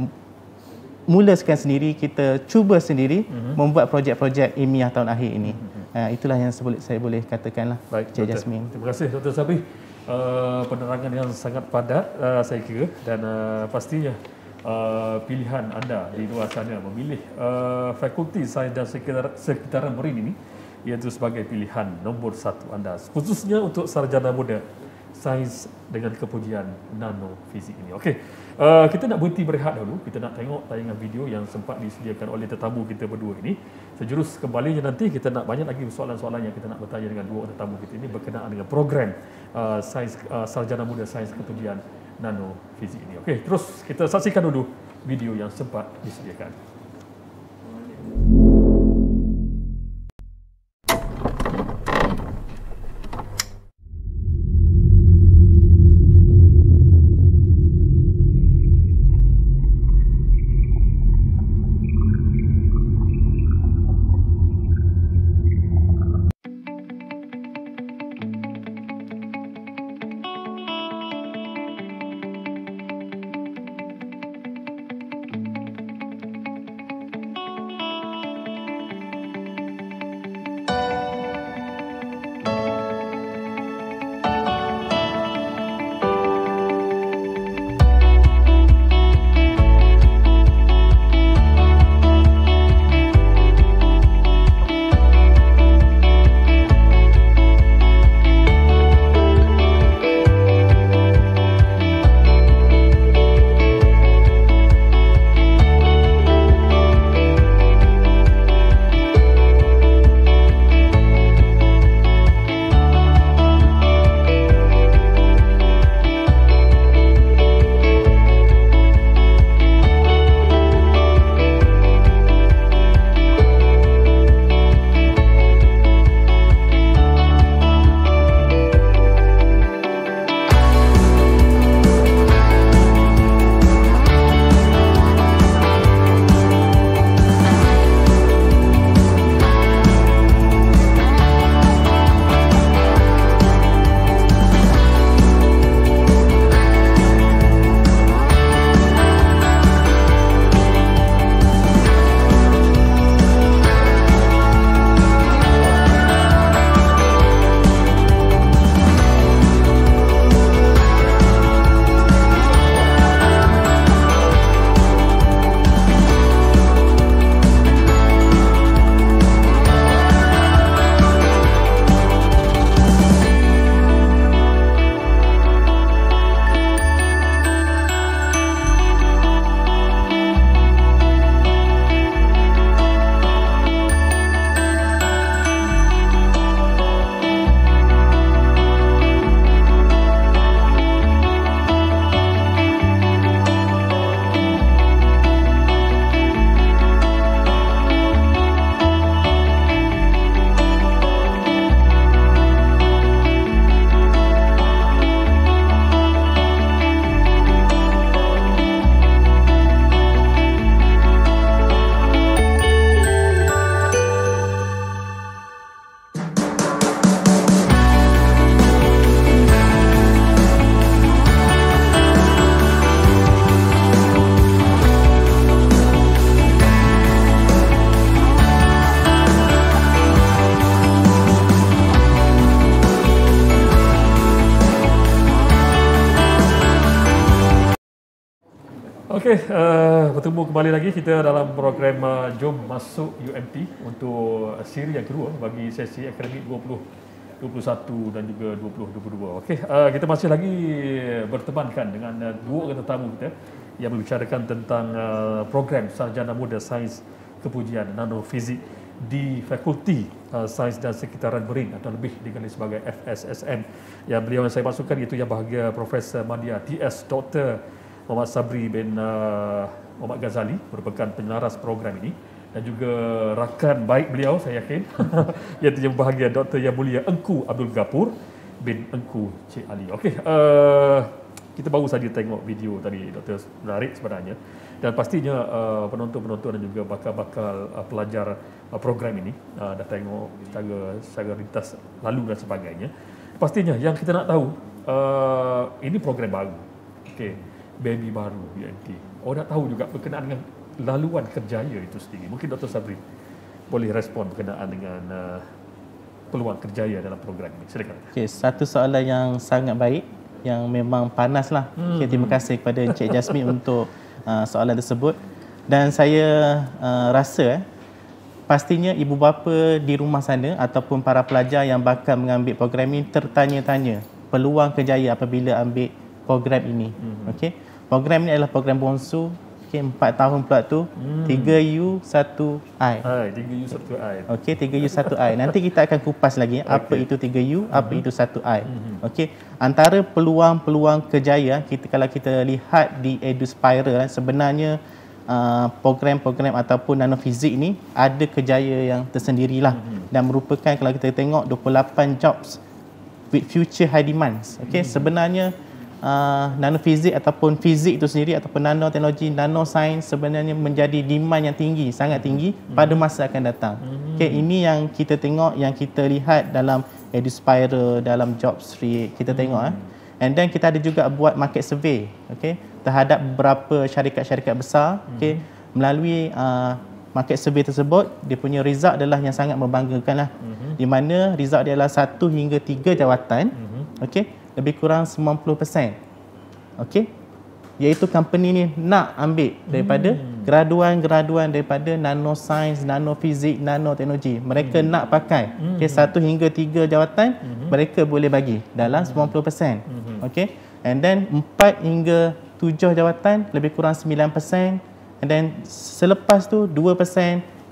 mulakan sendiri kita cuba sendiri mm-hmm. membuat projek-projek ilmiah tahun akhir ini. Mm-hmm. Uh, itulah yang sebut, saya boleh katakanlah. Baik, Cik Jasmine. Terima kasih Dr. Sabi. Uh, eh, penerangan yang sangat padat uh, saya kira dan uh, pastinya uh, pilihan anda di luar sana memilih uh, fakulti saya dan sekitar, sekitaran Merin ini iaitu sebagai pilihan nombor satu anda khususnya untuk sarjana muda sains dengan kepujian nanofizik ini. Okey uh, kita nak berhenti berehat dulu. Kita nak tengok tayangan video yang sempat disediakan oleh tetamu kita berdua ini. Sejurus kembali nanti kita nak banyak lagi soalan-soalan yang kita nak bertanya dengan dua tetamu kita ini berkenaan dengan program uh, sains uh, sarjana muda sains ketubian nano fizik ini. Okey, terus kita saksikan dulu video yang sempat disediakan. Terima kasih. Okey, uh, bertemu kembali lagi kita dalam program uh, Jom Masuk UMT untuk eh, siri yang kedua bagi sesi Akademik 2021 dan juga 2022. Okey, uh, kita masih lagi bertemankan dengan uh, dua orang tetamu kita yang membicarakan tentang uh, program Sarjana Muda Sains Kepujian Nanofizik di Fakulti uh, Sains dan Sekitaran Merin atau lebih dikenali sebagai FSSM. Yang beliau yang saya masukkan itu yang bahagia Profesor Mandia TS Dr. Muhammad Sabri bin uh, Muhammad Ghazali merupakan penyelaras program ini dan juga rakan baik beliau saya yakin iaitu yang berbahagia Dr. Yang Mulia Engku Abdul Gapur bin Engku Cik Ali. Okey, uh, kita baru saja tengok video tadi Dr. menarik sebenarnya dan pastinya uh, penonton-penonton dan juga bakal-bakal uh, pelajar uh, program ini uh, dah tengok secara, secara rintas lalu dan sebagainya. Pastinya yang kita nak tahu uh, ini program baru. Okey baby baru BNT. Orang tahu juga berkenaan dengan laluan kerjaya itu sendiri. Mungkin Dr. Sabri boleh respon berkenaan dengan uh, peluang kerjaya dalam program ini. Silakan. Okay, satu soalan yang sangat baik yang memang panaslah. Hmm. Okay, terima kasih kepada Encik Jasmine untuk uh, soalan tersebut. Dan saya uh, rasa eh, pastinya ibu bapa di rumah sana ataupun para pelajar yang bakal mengambil program ini tertanya-tanya peluang kerjaya apabila ambil program ini. Mm-hmm. Okey program ni adalah program bonsu okay, 4 tahun pula tu hmm. 3U 1I okay, 3U 1I okay, 3U 1I nanti kita akan kupas lagi okay. apa itu 3U apa uh-huh. itu 1I uh-huh. Hmm. okay, antara peluang-peluang kejayaan kita kalau kita lihat di Eduspira eh, sebenarnya Uh, program-program ataupun nanofizik ni ada kejaya yang tersendirilah mm-hmm. dan merupakan kalau kita tengok 28 jobs with future high demands okay? mm-hmm. sebenarnya uh, nanofizik ataupun fizik itu sendiri ataupun nanoteknologi, nanosains sebenarnya menjadi demand yang tinggi, sangat tinggi hmm. pada masa akan datang. Hmm. Okay, ini yang kita tengok, yang kita lihat dalam Eduspire, dalam Jobstreet, kita hmm. tengok. Eh. Hmm. And then kita ada juga buat market survey okay, terhadap beberapa syarikat-syarikat besar hmm. okay, melalui uh, market survey tersebut dia punya result adalah yang sangat membanggakan lah. Mm-hmm. Di mana result dia adalah satu hingga tiga jawatan. Mm-hmm. Okay lebih kurang 90%. Okey. Iaitu company ni nak ambil daripada hmm. graduan-graduan daripada nanoscience, nanofizik, nanoteknologi. Mereka hmm. nak pakai. Okey, hmm. satu hingga tiga jawatan hmm. mereka boleh bagi dalam 90%. Hmm. hmm. Okey. And then empat hingga tujuh jawatan lebih kurang 9%. And then selepas tu 2%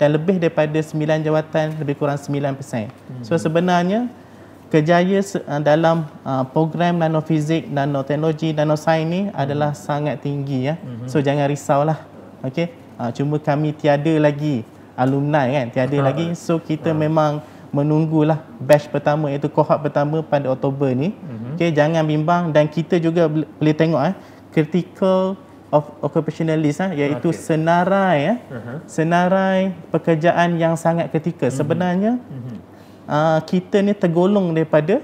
dan lebih daripada 9 jawatan lebih kurang 9%. Hmm. So sebenarnya kerjaya ah, dalam ah, program nanofizik, nanoteknologi, nanosain ini adalah sangat tinggi ya. Mhm. So jangan risaulah. Okey. Ah, cuma kami tiada lagi alumni kan, tiada ha. lagi. So kita ha. memang menunggulah batch pertama iaitu cohort pertama pada Oktober ni. Mhm. Okey, jangan bimbang dan kita juga boleh tengok eh critical of occupationalist ah iaitu okay. senarai ya. Uh-huh. Senarai pekerjaan yang sangat kritikal. Uh-huh. Sebenarnya uh-huh uh, kita ni tergolong daripada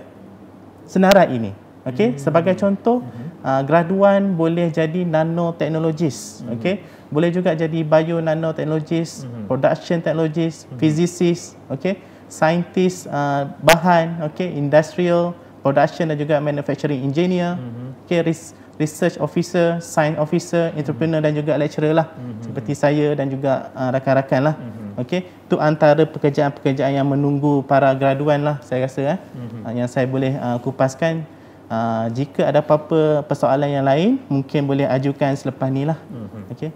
senarai ini. Okey, hmm. sebagai contoh, hmm. uh, graduan boleh jadi nanoteknologis, hmm. okey. Boleh juga jadi bio nanoteknologis, hmm. production technologist, hmm. physicist, okey. Scientist uh, bahan, okey, industrial, production dan juga manufacturing engineer, hmm. okey, research officer, science officer, entrepreneur hmm. dan juga lecturer lah. Hmm. Seperti saya dan juga uh, rakan-rakan lah. Hmm. Okey, tu antara pekerjaan-pekerjaan yang menunggu para graduan lah saya rasa eh. hmm Yang saya boleh uh, kupaskan uh, jika ada apa-apa persoalan yang lain mungkin boleh ajukan selepas ni lah. hmm Okey.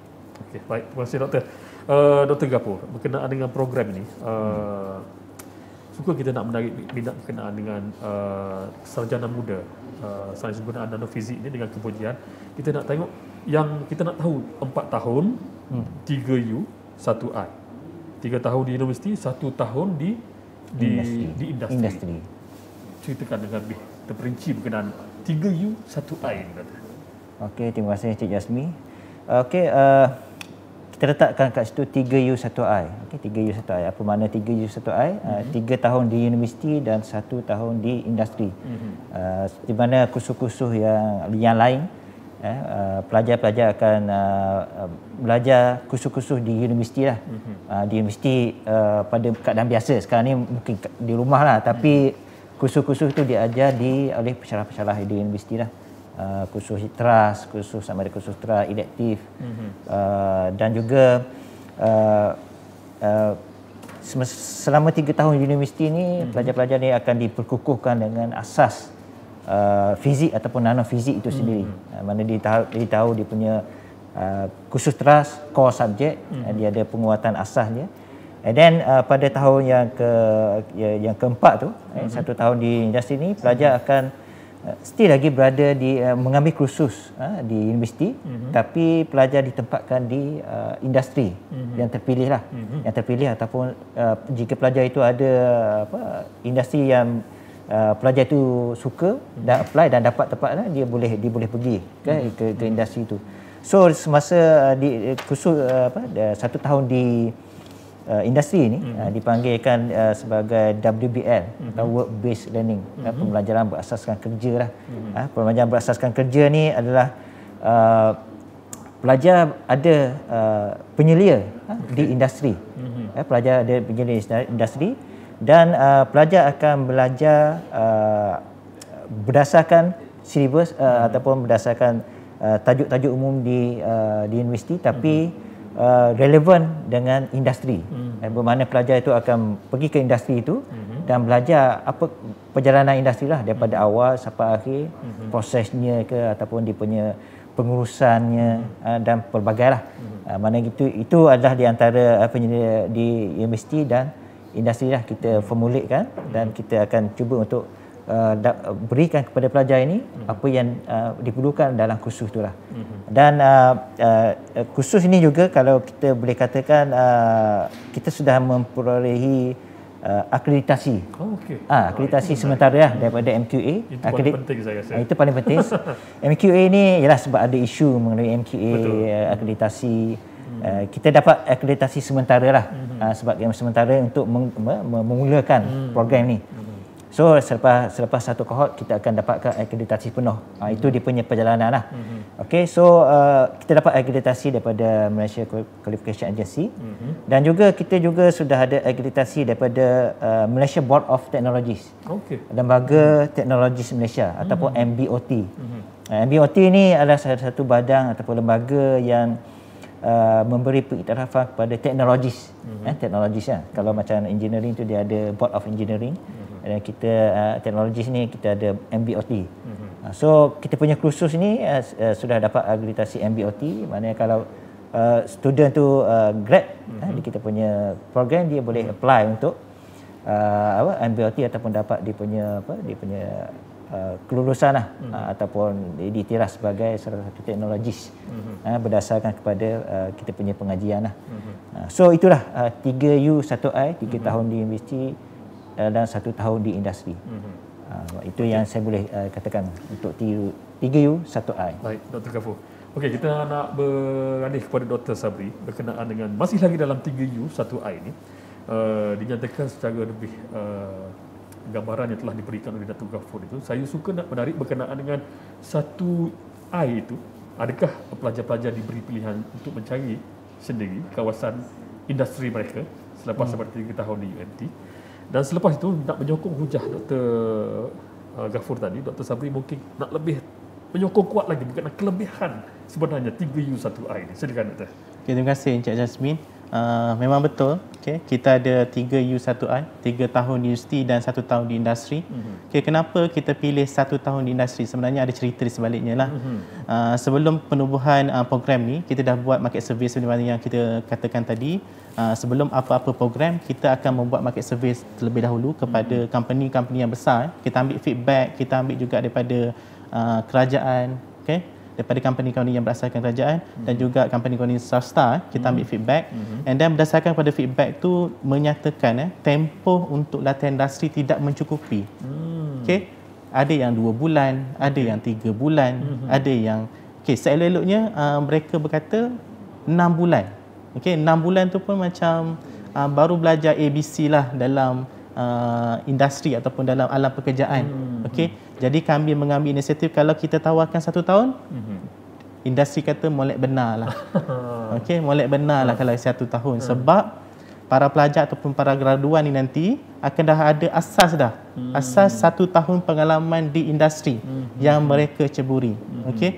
Okey, baik. Terima kasih doktor. Uh, doktor Gapur, berkenaan dengan program ini, uh, eh, hmm Suka kita nak menarik minat berkenaan dengan uh, sarjana muda uh, sains dan nanofizik ini dengan kebujian. Kita nak tengok yang kita nak tahu 4 tahun, hmm. 3U, 1 I tiga tahun di universiti, satu tahun di di industri. di industri. industri. Ceritakan dengan lebih terperinci berkenaan tiga u 1 I Okey, terima kasih Cik Jasmi. Okey, uh, kita letakkan kat situ 3U 1 I. Okey, 3U 1 I. Apa makna 3U 1 I? Uh, eh, 3 mhm. tahun di universiti dan 1 tahun di industri. Uh, di mana kursus-kursus yang yang lain uh, eh, uh, pelajar-pelajar akan uh, belajar kursus-kursus di universiti lah. Mm-hmm. Uh, di universiti uh, pada keadaan biasa. Sekarang ni mungkin di rumah lah. Tapi mm-hmm. tu diajar di oleh pesalah-pesalah di universiti lah. Uh, kursus teras, kursus sama ada kursus teras, elektif mm-hmm. uh, dan juga uh, uh, selama tiga tahun di universiti ni mm-hmm. pelajar-pelajar ni akan diperkukuhkan dengan asas uh, fizik ataupun nano fizik itu sendiri. Hmm, hmm. Uh, mana dia tahu dia tahu dia punya uh, khusus teras core subject hmm. uh, hmm. dia ada penguatan asasnya. And then uh, pada tahun yang ke ya, yang keempat tu, eh, hmm. eh, satu tahun di industri ni pelajar akan uh, still lagi berada di uh, mengambil kursus uh, di universiti mm-hmm. tapi pelajar ditempatkan di uh, industri mm-hmm. yang terpilih lah mm-hmm. yang terpilih ataupun uh, jika pelajar itu ada apa industri yang uh, pelajar itu suka dan apply dan dapat tempat lah, dia boleh dia boleh pergi kan mm-hmm. ke, ke industri itu so semasa uh, di eh, khusus uh, apa uh, satu tahun di uh, industri ini mm-hmm. uh, dipanggilkan uh, sebagai WBL mm-hmm. atau work based learning mm-hmm. uh, pembelajaran berasaskan kerja lah mm-hmm. uh, pembelajaran berasaskan kerja ni adalah uh, pelajar ada uh, penyelia okay. di industri. Mm-hmm. Eh, pelajar ada penyelia di industri dan uh, pelajar akan belajar uh, berdasarkan syllabus uh, hmm. ataupun berdasarkan uh, tajuk-tajuk umum di uh, di universiti tapi hmm. uh, relevan dengan industri. Hmm. Bermakna pelajar itu akan pergi ke industri itu hmm. dan belajar apa perjalanan industri lah daripada hmm. awal sampai akhir hmm. prosesnya ke ataupun dia punya pengurusannya hmm. uh, dan pelbagai lah. Hmm. Uh, mana itu itu adalah di antara apa uh, di universiti dan industri lah kita formulakan dan kita akan cuba untuk uh, berikan kepada pelajar ini apa yang uh, diperlukan dalam kursus itulah. uh mhm. Dan uh, uh, kursus ini juga kalau kita boleh katakan uh, kita sudah memperolehi Uh, akreditasi. Oh, okay. Ah, akreditasi oh, sementara lah daripada MQA. Itu Akredi- paling penting saya rasa. Ah, itu paling penting. MQA ni ialah sebab ada isu mengenai MQA Betul. Uh, akreditasi uh, kita dapat akreditasi sementara lah mm-hmm. uh, sebab yang sementara untuk meng, me, me, memulakan mm-hmm. program ni. Mhm. So selepas selepas satu kohort kita akan dapatkan akreditasi penuh. Uh, itu mhm. dia punya perjalanan lah. Mm-hmm. Okay, so uh, kita dapat akreditasi daripada Malaysia Qualification Agency mm-hmm. dan juga kita juga sudah ada akreditasi daripada uh, Malaysia Board of Technologies, okay. lembaga mm-hmm. teknologi Malaysia ataupun mm-hmm. MBOT. Mm-hmm. MBOT ini adalah satu badan ataupun lembaga yang Uh, memberi pengiktirafan kepada teknologis mm-hmm. eh teknologis ya. kalau macam engineering tu dia ada board of engineering mm-hmm. dan kita uh, teknologis ni kita ada MBOT mm-hmm. Uh, so kita punya kursus ni uh, uh, sudah dapat akreditasi MBOT maknanya kalau uh, student tu uh, grad mm-hmm. eh, di mhm. kita punya program dia boleh mhm. apply untuk uh, apa MBOT ataupun dapat dia punya apa dia punya Uh, kelulusan lah hmm. uh, ataupun ditiras sebagai salah satu teknologis hmm. uh, berdasarkan kepada uh, kita punya pengajian lah. Hmm. Uh, so itulah uh, 3U 1I 3 hmm. tahun di universiti uh, dan 1 tahun di industri. Hmm. Uh, itu okay. yang saya boleh uh, katakan untuk 3U 1I. Baik Dr. Kafu. Okey kita nak beralih kepada Dr. Sabri berkenaan dengan masih lagi dalam 3U 1I ni uh, dinyatakan secara lebih uh, gambaran yang telah diberikan oleh Datuk Gafur itu, saya suka nak menarik berkenaan dengan satu I itu. Adakah pelajar-pelajar diberi pilihan untuk mencari sendiri kawasan industri mereka selepas hmm. seperti kita tahun di UNT? Dan selepas itu nak menyokong hujah Dr. Uh, Gafur tadi, Dr. Sabri mungkin nak lebih menyokong kuat lagi bukan kelebihan sebenarnya 3U1I ini. Silakan Dr. Okay, terima kasih Encik Jasmine uh, memang betul okay kita ada 3 u 1 A, 3 tahun di universiti dan 1 tahun di industri mm-hmm. okay kenapa kita pilih 1 tahun di industri sebenarnya ada cerita di sebaliknya lah mm-hmm. uh, sebelum penubuhan uh, program ni kita dah buat market survey sebenarnya yang kita katakan tadi uh, sebelum apa-apa program kita akan membuat market survey terlebih dahulu kepada mm company-company yang besar eh. kita ambil feedback kita ambil juga daripada uh, kerajaan okay daripada company-company yang berasaskan kerajaan mm-hmm. dan mhm. juga company-company swasta eh, kita ambil mm-hmm. feedback mm-hmm. and then berdasarkan pada feedback tu menyatakan eh tempoh untuk latihan industri tidak mencukupi. Mm. Okey. Ada yang 2 bulan, okay. ada yang 3 bulan, mm-hmm. ada yang okey seeloknya uh, mereka berkata 6 bulan. Okey, 6 bulan tu pun macam uh, baru belajar ABC lah dalam uh, industri ataupun dalam alam pekerjaan. Mm-hmm. Okey. Jadi kami mengambil inisiatif kalau kita tawarkan satu tahun, mm-hmm. industri kata molek benar lah. okay, molek benar lah kalau satu tahun. Mm. Sebab para pelajar ataupun para graduan ini nanti akan dah ada asas dah. Mm. Asas satu tahun pengalaman di industri mm-hmm. yang mereka ceburi. Mm-hmm. Okay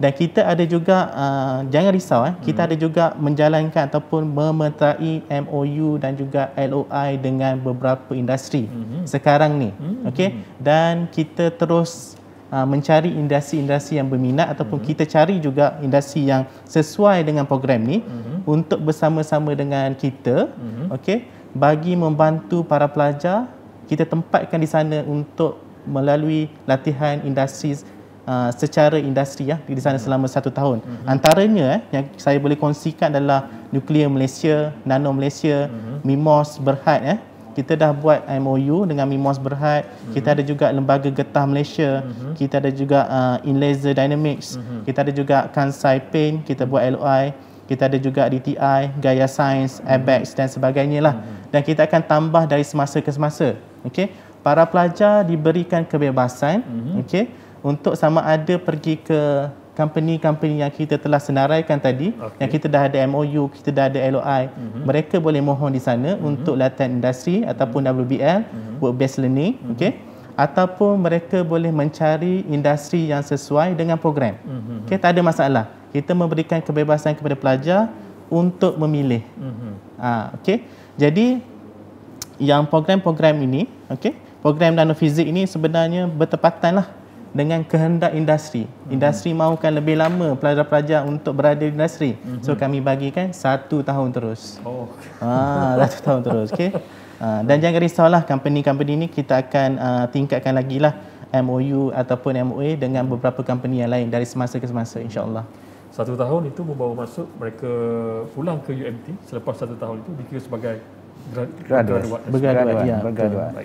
dan kita ada juga uh, jangan risau eh kita hmm. ada juga menjalankan ataupun memetai MOU dan juga LOI dengan beberapa industri hmm. sekarang ni hmm. okey dan kita terus uh, mencari industri-industri yang berminat ataupun hmm. kita cari juga industri yang sesuai dengan program ni hmm. untuk bersama-sama dengan kita hmm. okey bagi membantu para pelajar kita tempatkan di sana untuk melalui latihan industri Uh, secara industri ya di sana selama satu tahun. hmm Antaranya eh, yang saya boleh kongsikan adalah Nuklear Malaysia, Nano Malaysia, hmm Mimos Berhad eh. Kita dah buat MOU dengan Mimos Berhad. hmm Kita ada juga Lembaga Getah Malaysia, hmm kita ada juga uh, Laser Dynamics, hmm kita ada juga Kansai Paint, kita buat LOI, kita ada juga DTI, Gaya Science, mhm. Abex dan sebagainya lah. hmm Dan kita akan tambah dari semasa ke semasa. Okay. Para pelajar diberikan kebebasan, mm-hmm. okey untuk sama ada pergi ke company-company yang kita telah senaraikan tadi okay. yang kita dah ada MOU, kita dah ada LOI mm-hmm. mereka boleh mohon di sana mm-hmm. untuk latihan industri ataupun mm-hmm. WBL mm-hmm. work based learning mm-hmm. okay? ataupun mereka boleh mencari industri yang sesuai dengan program mm-hmm. Mhm. okay? tak ada masalah kita memberikan kebebasan kepada pelajar untuk memilih mm-hmm. ha, okay? jadi yang program-program ini okay? program nanofizik ini sebenarnya bertepatan lah dengan kehendak industri. Mhm. Industri mm-hmm. mahukan lebih lama pelajar-pelajar untuk berada di industri. Mm-hmm. So kami bagikan satu tahun terus. Oh. Ah, satu tahun terus. Okay. Ah, dan right. jangan risaulah company-company ini kita akan uh, tingkatkan lagi lah MOU ataupun MOA dengan beberapa company yang lain dari semasa ke semasa insyaAllah. Satu tahun itu membawa masuk mereka pulang ke UMT selepas satu tahun itu dikira sebagai graduate. Graduate. Graduate. Ya, graduate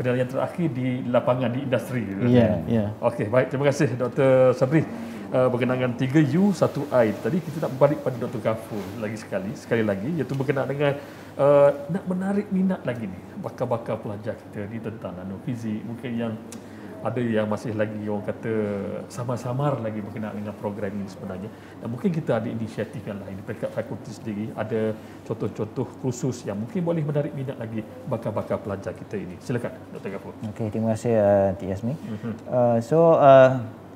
pedal terakhir di lapangan di industri. Ya, yeah, ya. Yeah. Okey, baik. Terima kasih Dr. Sabri. Uh, berkenaan dengan 3U 1I. Tadi kita nak balik pada Dr. Gafur lagi sekali, sekali lagi iaitu berkenaan dengan uh, nak menarik minat lagi ni bakal-bakal pelajar kita ni tentang nanofizik mungkin yang ada yang masih lagi orang kata samar-samar lagi berkenaan dengan program ini sebenarnya dan mungkin kita ada inisiatif yang lain daripada fakulti sendiri ada contoh-contoh khusus yang mungkin boleh menarik minat lagi bakal-bakal pelajar kita ini silakan Dr. Gafur okay, terima kasih Encik uh, Yasmin uh, so uh, eh,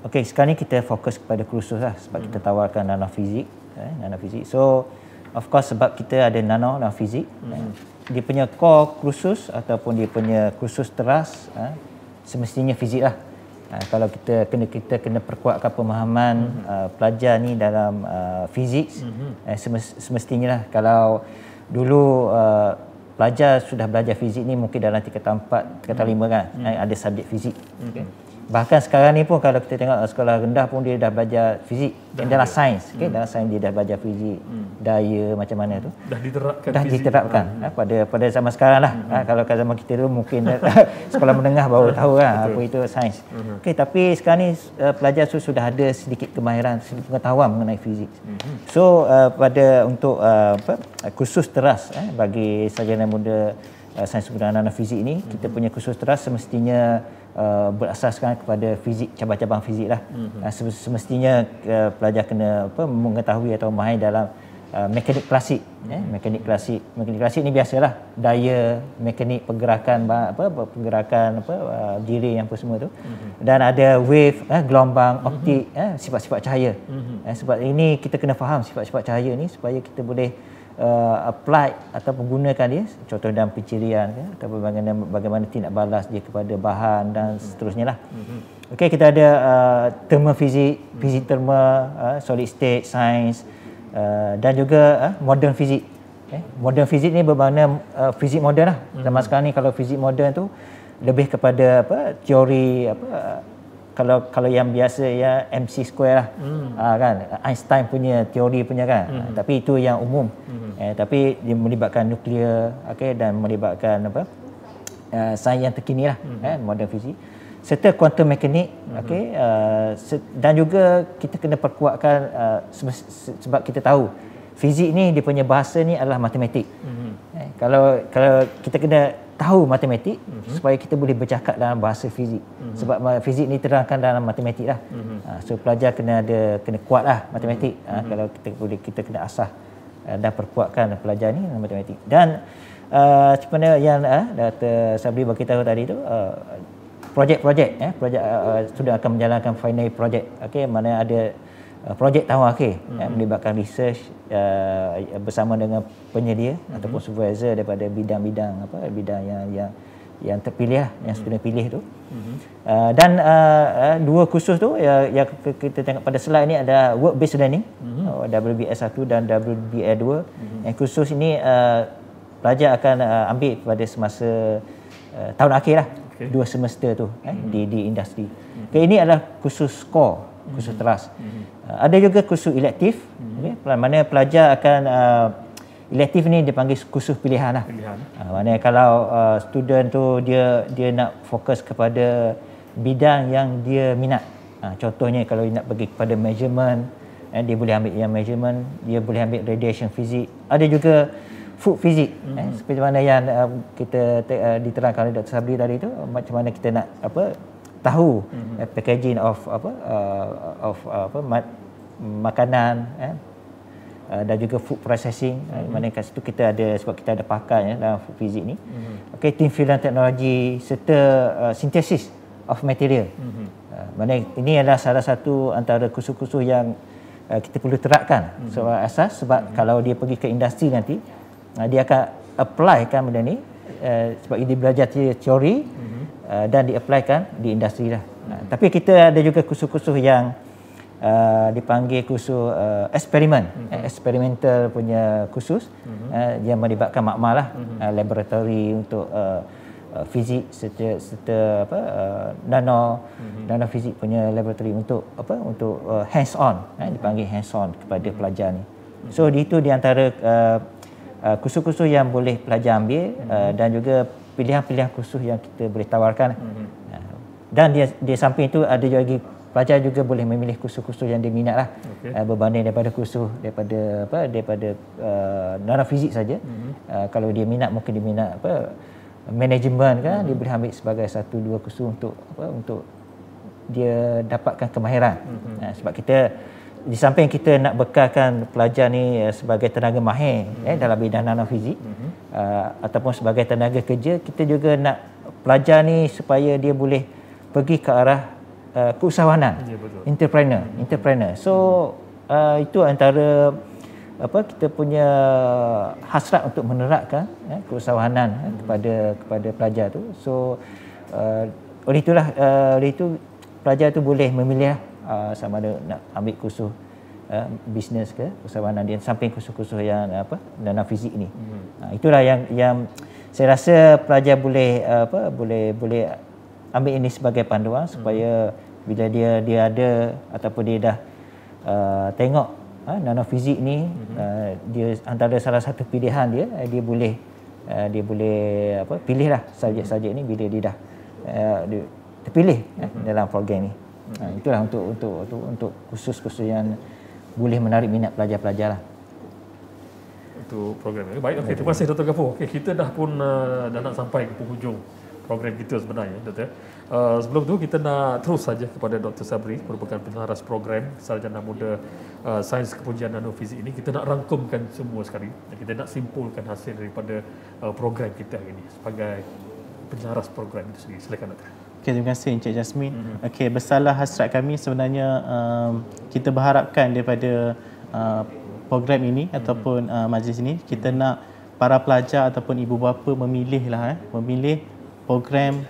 okay, sekarang ini kita fokus kepada kursus lah, sebab hmm. kita tawarkan nanofizik eh, nanofizik so of course sebab kita ada nano dan fizik hmm. eh, mhm. dia punya core kursus ataupun dia punya kursus teras eh, semestinya fizik lah uh, kalau kita kena kita kena perkuatkan pemahaman mm-hmm. uh, pelajar ni dalam uh, fizik mm-hmm. uh, semestinya lah kalau dulu uh, pelajar sudah belajar fizik ni mungkin dalam tingkat 4 tingkat 5 kan mm-hmm. ada subjek fizik okay. Bahkan sekarang ni pun kalau kita tengok eh, sekolah rendah pun dia dah belajar fizik, dah dalam sains, okay? hmm. dalam sains dia dah belajar fizik, hmm. daya macam mana tu. Dah diterapkan Dah diterapkan Ha, pada pada zaman sekarang lah. Hmm. Ha, kalau zaman kita tu mungkin sekolah menengah baru hmm. tahu lah Betul. apa itu sains. Hmm. Okey, tapi sekarang ni uh, pelajar tu sudah ada sedikit kemahiran, sedikit pengetahuan mengenai fizik. Hmm. So uh, pada untuk uh, apa khusus teras eh bagi sarjana muda uh, sains kebudayaan dan fizik ni, hmm. kita punya khusus teras semestinya Uh, berasaskan kepada fizik cabang-cabang fizik lah mm-hmm. uh, semestinya uh, pelajar kena apa, mengetahui atau mahir dalam uh, mekanik klasik eh? mekanik klasik mekanik klasik ni biasalah daya mekanik pergerakan apa pergerakan apa uh, diri yang apa semua tu mm-hmm. dan ada wave eh, gelombang mhm. optik mm-hmm. eh, sifat-sifat cahaya mm-hmm. eh, sebab ini kita kena faham sifat-sifat cahaya ni supaya kita boleh uh, apply atau menggunakan dia contoh dalam pencirian ya, atau bagaimana, bagaimana tindak balas dia kepada bahan dan hmm. seterusnya lah mm-hmm. okay, kita ada uh, terma fizik mm-hmm. terma uh, solid state science uh, dan juga uh, modern fizik okay. Eh, modern fizik ni bermakna uh, fizik modern lah mm-hmm. sekarang ni kalau fizik modern tu lebih kepada apa teori apa kalau kalau yang biasa ya MC square lah hmm. ha, kan Einstein punya teori punya kan hmm. ha, tapi itu yang umum hmm. eh, tapi dia melibatkan nuklear okey dan melibatkan apa uh, sains yang terkini lah hmm. eh, modern fizik serta quantum mekanik hmm. okey uh, eh, se- dan juga kita kena perkuatkan uh, eh, se- se- sebab kita tahu fizik ni dia punya bahasa ni adalah matematik hmm. eh, kalau kalau kita kena tahu matematik mm-hmm. supaya kita boleh bercakap dalam bahasa fizik mm-hmm. sebab fizik ni terangkan dalam matematik lah mm-hmm. so pelajar kena ada kena kuat lah matematik mm-hmm. kalau kita boleh kita kena asah ah, dan perkuatkan pelajar ni dalam matematik dan uh, sebenarnya yang uh, data Sabri beritahu tadi tu uh, projek-projek eh, projek uh, sudah akan menjalankan final project okay, mana ada uh, projek tahun akhir mm-hmm. melibatkan research uh, bersama dengan penyedia mm-hmm. ataupun supervisor daripada bidang-bidang apa bidang yang yang yang terpilih lah, yang sudah hmm. pilih tu. Mm-hmm. Uh, dan uh, uh dua khusus tu ya, yang, yang kita tengok pada slide ni ada work based learning mm-hmm. Uh, WBS1 dan WBA2. Mm-hmm. Yang khusus ini uh, pelajar akan uh, ambil pada semasa uh, tahun akhir lah. Okay. dua semester tu eh, mm-hmm. di di industri. Mm-hmm. ini adalah khusus core kursus hmm teras. hmm Uh, ada juga kursus elektif, hmm okay, mana pelajar akan uh, elektif ni dipanggil kursus pilihan lah. Pilihan. Uh, mana kalau uh, student tu dia dia nak fokus kepada bidang yang dia minat. Uh, contohnya kalau dia nak pergi kepada measurement, eh, dia boleh ambil yang measurement, dia boleh ambil radiation fizik. Ada juga food fizik mm-hmm. eh, mhm. seperti mana yang uh, kita uh, diterangkan oleh Dr. Sabri tadi tu macam mana kita nak apa tahu mm-hmm. packaging of apa uh, of uh, apa mat, makanan eh, uh, dan juga food processing mm-hmm. mana kat situ kita ada sebab kita ada pakar ya dalam food fizik ni mm-hmm. okey team field teknologi serta uh, sintesis of material mm-hmm. uh, mana ini adalah salah satu antara kursus-kursus yang uh, kita perlu terapkan mm-hmm. sebab asas sebab mm-hmm. kalau dia pergi ke industri nanti uh, dia akan apply kan benda ni uh, sebab dia belajar teori mm-hmm. Eh, dan diaplikan di industri lah. Hmm. Nah, tapi kita ada juga kursus-kursus yang uh, dipanggil kursus uh, eksperimen, hmm. eksperimental punya kursus hmm. uh, yang melibatkan makmal lah, hmm. uh, laboratory untuk uh, uh, fizik serta, serta apa uh, nano hmm. nano fizik punya laboratory untuk apa untuk uh, hands on, uh, dipanggil hands on kepada hmm. pelajar ni. Mhm. So di itu di antara uh, uh, kursus-kursus yang boleh pelajar ambil hmm. dan juga pilihan-pilihan kursus yang kita boleh tawarkan mhm. ya. dan dia di samping itu ada lagi pelajar juga boleh memilih kursus-kursus yang dia minat lah okay. uh, eh, berbanding daripada kursus daripada apa daripada uh, eh, nara fizik saja mm-hmm. uh, kalau dia minat mungkin dia minat apa manajemen kan mm-hmm. dia mhm. boleh ambil sebagai satu dua kursus untuk apa untuk dia dapatkan kemahiran mm-hmm. uh, sebab kita di samping kita nak bekalkan pelajar ni eh, sebagai tenaga mahir mm-hmm. eh, mhm. dalam bidang nanofizik mm-hmm. uh, eh, ataupun sebagai tenaga kerja kita juga nak pelajar ni supaya dia boleh pergi ke arah uh, keusahawanan yeah, ya, entrepreneur mm-hmm. entrepreneur so uh, itu antara apa kita punya hasrat untuk menerapkan eh, keusahawanan mm-hmm. kepada kepada pelajar tu so uh, oleh itulah uh, oleh itu pelajar tu boleh memilih uh, sama ada nak ambil kursus uh, ah, bisnes ke persawahan dan samping kursus-kursus yang ah, apa dana fizik ni hmm. uh, itulah yang yang saya rasa pelajar boleh uh, apa boleh boleh ambil ini sebagai panduan supaya hmm. bila dia dia ada ataupun dia dah uh, tengok uh, nano fizik ni hmm. uh, dia antara salah satu pilihan dia uh, dia boleh uh, dia boleh apa pilihlah subjek-subjek ni bila dia dah uh, dia terpilih uh, hmm. dalam program ni Ha, itulah untuk untuk untuk untuk khusus-khusus yang boleh menarik minat pelajar-pelajar lah. Itu program ini. Baik, okay, terima kasih Dr. Gafur. Okay, kita dah pun uh, dah nak sampai ke penghujung program kita sebenarnya, Dr. Ya. Uh, sebelum tu kita nak terus saja kepada Dr. Sabri, merupakan penaras program Sarjana Muda uh, Sains Kepujian Nanofizik ini. Kita nak rangkumkan semua sekali. Kita nak simpulkan hasil daripada uh, program kita hari ini sebagai penaras program itu sendiri. Silakan, Dr. Okay, terima kasih Encik Jasmine. Mm-hmm. Okay, besarlah hasrat kami sebenarnya um, kita berharapkan daripada uh, program ini mm-hmm. ataupun uh, majlis ini kita nak para pelajar ataupun ibu bapa memilih lah, eh, memilih program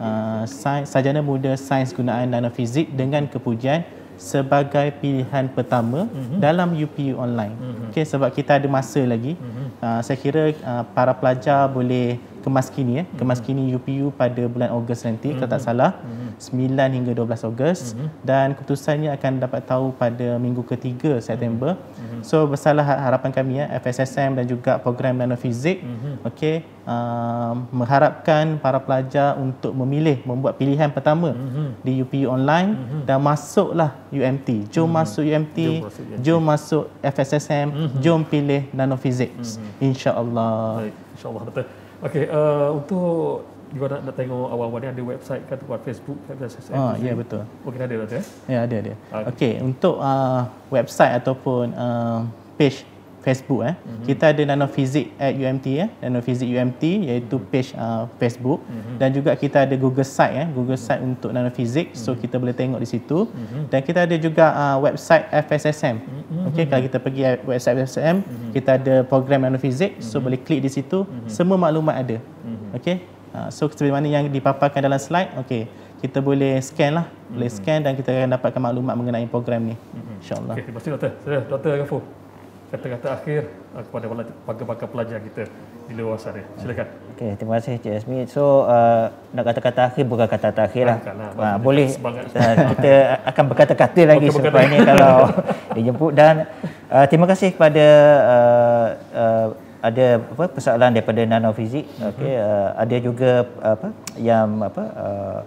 uh, sains, sarjana muda sains gunaan nanofizik dengan kepujian sebagai pilihan pertama mm-hmm. dalam UPU online. Mm-hmm. Okay, sebab kita ada masa lagi. Mm-hmm. Uh, saya kira uh, para pelajar boleh kemas kini eh hmm. kemas kini UPU pada bulan Ogos nanti mm-hmm. kalau tak hmm. salah mm-hmm. 9 hingga 12 Ogos mm-hmm. dan keputusannya akan dapat tahu pada minggu ketiga September mm-hmm. so besarlah ha- harapan kami ya eh, FSSM dan juga program nanofizik mm-hmm. okey uh, mengharapkan para pelajar untuk memilih membuat pilihan pertama mm-hmm. di UPU online mm-hmm. dan masuklah UMT jom mm-hmm. masuk UMT jom, jom masuk FSSM mm-hmm. jom pilih nanofizik mm-hmm. insyaallah insyaallah betul Okey, uh, untuk juga nak, nak tengok awal-awal ni ada website kan buat Facebook, website Ah, ya betul. Okey, oh, ada ada. Eh? Ya, ada ada. Ah. Okey, untuk uh, website ataupun uh, page Facebook eh. Mm-hmm. Kita ada nanofizik at UMT ya. Eh. Nanofizik UMT iaitu mm-hmm. page uh, Facebook mm-hmm. dan juga kita ada Google site eh. Google site mm-hmm. untuk nanofizik. So mm-hmm. kita boleh tengok di situ. Mm-hmm. Dan kita ada juga uh, website FSSM. Mm-hmm. Okey kalau kita pergi website FSSM, mm-hmm. kita ada program nanofizik. So mm-hmm. boleh klik di situ. Mm-hmm. Semua maklumat ada. Mm-hmm. Okey. Uh, so seperti mana yang dipaparkan dalam slide okay. Kita boleh scan lah Boleh mm-hmm. scan dan kita akan dapatkan maklumat mengenai program ni mm-hmm. InsyaAllah okay, Terima kasih Doktor Doktor Agafu kata-kata akhir ah, kepada pakar-pakar pelajar kita di luar sana. Silakan. Okay, terima kasih Cik Azmi. So, uh, nak kata-kata akhir bukan kata-kata akhir lah. Ha, boleh. Sebangat. kita akan berkata-kata lagi sebab ini kalau dijemput. Dan uh, terima kasih kepada uh, uh, ada apa persoalan daripada nanofizik Okay, hmm. uh, ada juga apa yang apa uh,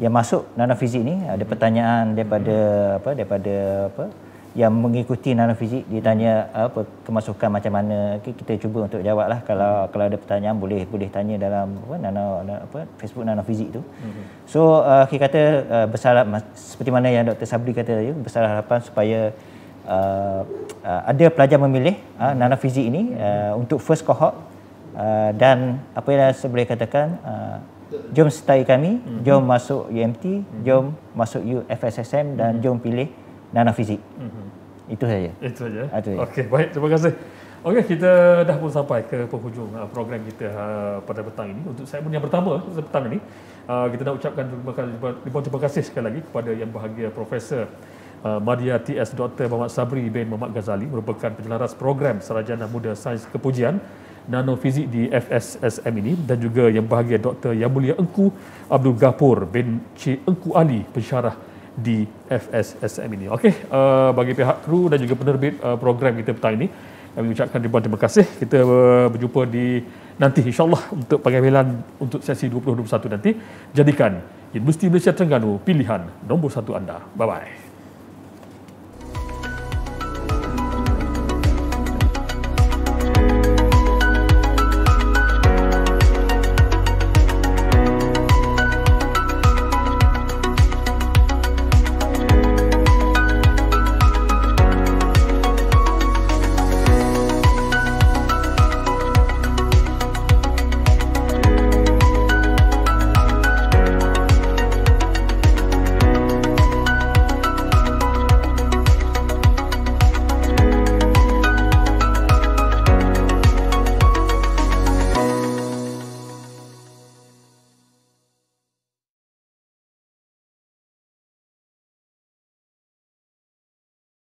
yang masuk nanofizik ni ada pertanyaan daripada hmm. apa daripada apa uh, yang mengikuti nanofizik ditanya apa kemasukan macam mana kita cuba untuk jawablah kalau kalau ada pertanyaan boleh boleh tanya dalam apa nano apa Facebook nanofizik tu. Mm-hmm. So uh, kita kata uh, besar seperti mana yang Dr Sabri kata tadi besar harapan supaya uh, uh, ada pelajar memilih uh, nanofizik ini uh, mm-hmm. untuk first cohort uh, dan apa yang saya boleh katakan uh, jom sertai kami, mhm. jom masuk UMT, mhm. jom masuk UFSSM dan mhm. jom pilih nanofizik. Mm-hmm. Itu saja. Itu saja. Itu saja. Okey, baik. Terima kasih. Okey, kita dah pun sampai ke penghujung uh, program kita uh, pada petang ini. Untuk saya pun yang pertama petang ini, uh, kita nak ucapkan terima kasih sekali lagi kepada yang bahagia Profesor Madia TS Dr. Muhammad Sabri bin Muhammad Ghazali merupakan penyelaras program Sarjana Muda Sains Kepujian Nanofizik di FSSM ini dan juga yang bahagia Dr. Yang Mulia Engku Abdul Gapur bin Cik Engku Ali pensyarah di FSSM ini. Okey, uh, bagi pihak kru dan juga penerbit uh, program kita petang ini, kami ucapkan ribuan terima kasih. Kita uh, berjumpa di nanti insyaAllah untuk pengambilan untuk sesi 2021 nanti. Jadikan Universiti Malaysia Terengganu pilihan nombor satu anda. Bye-bye.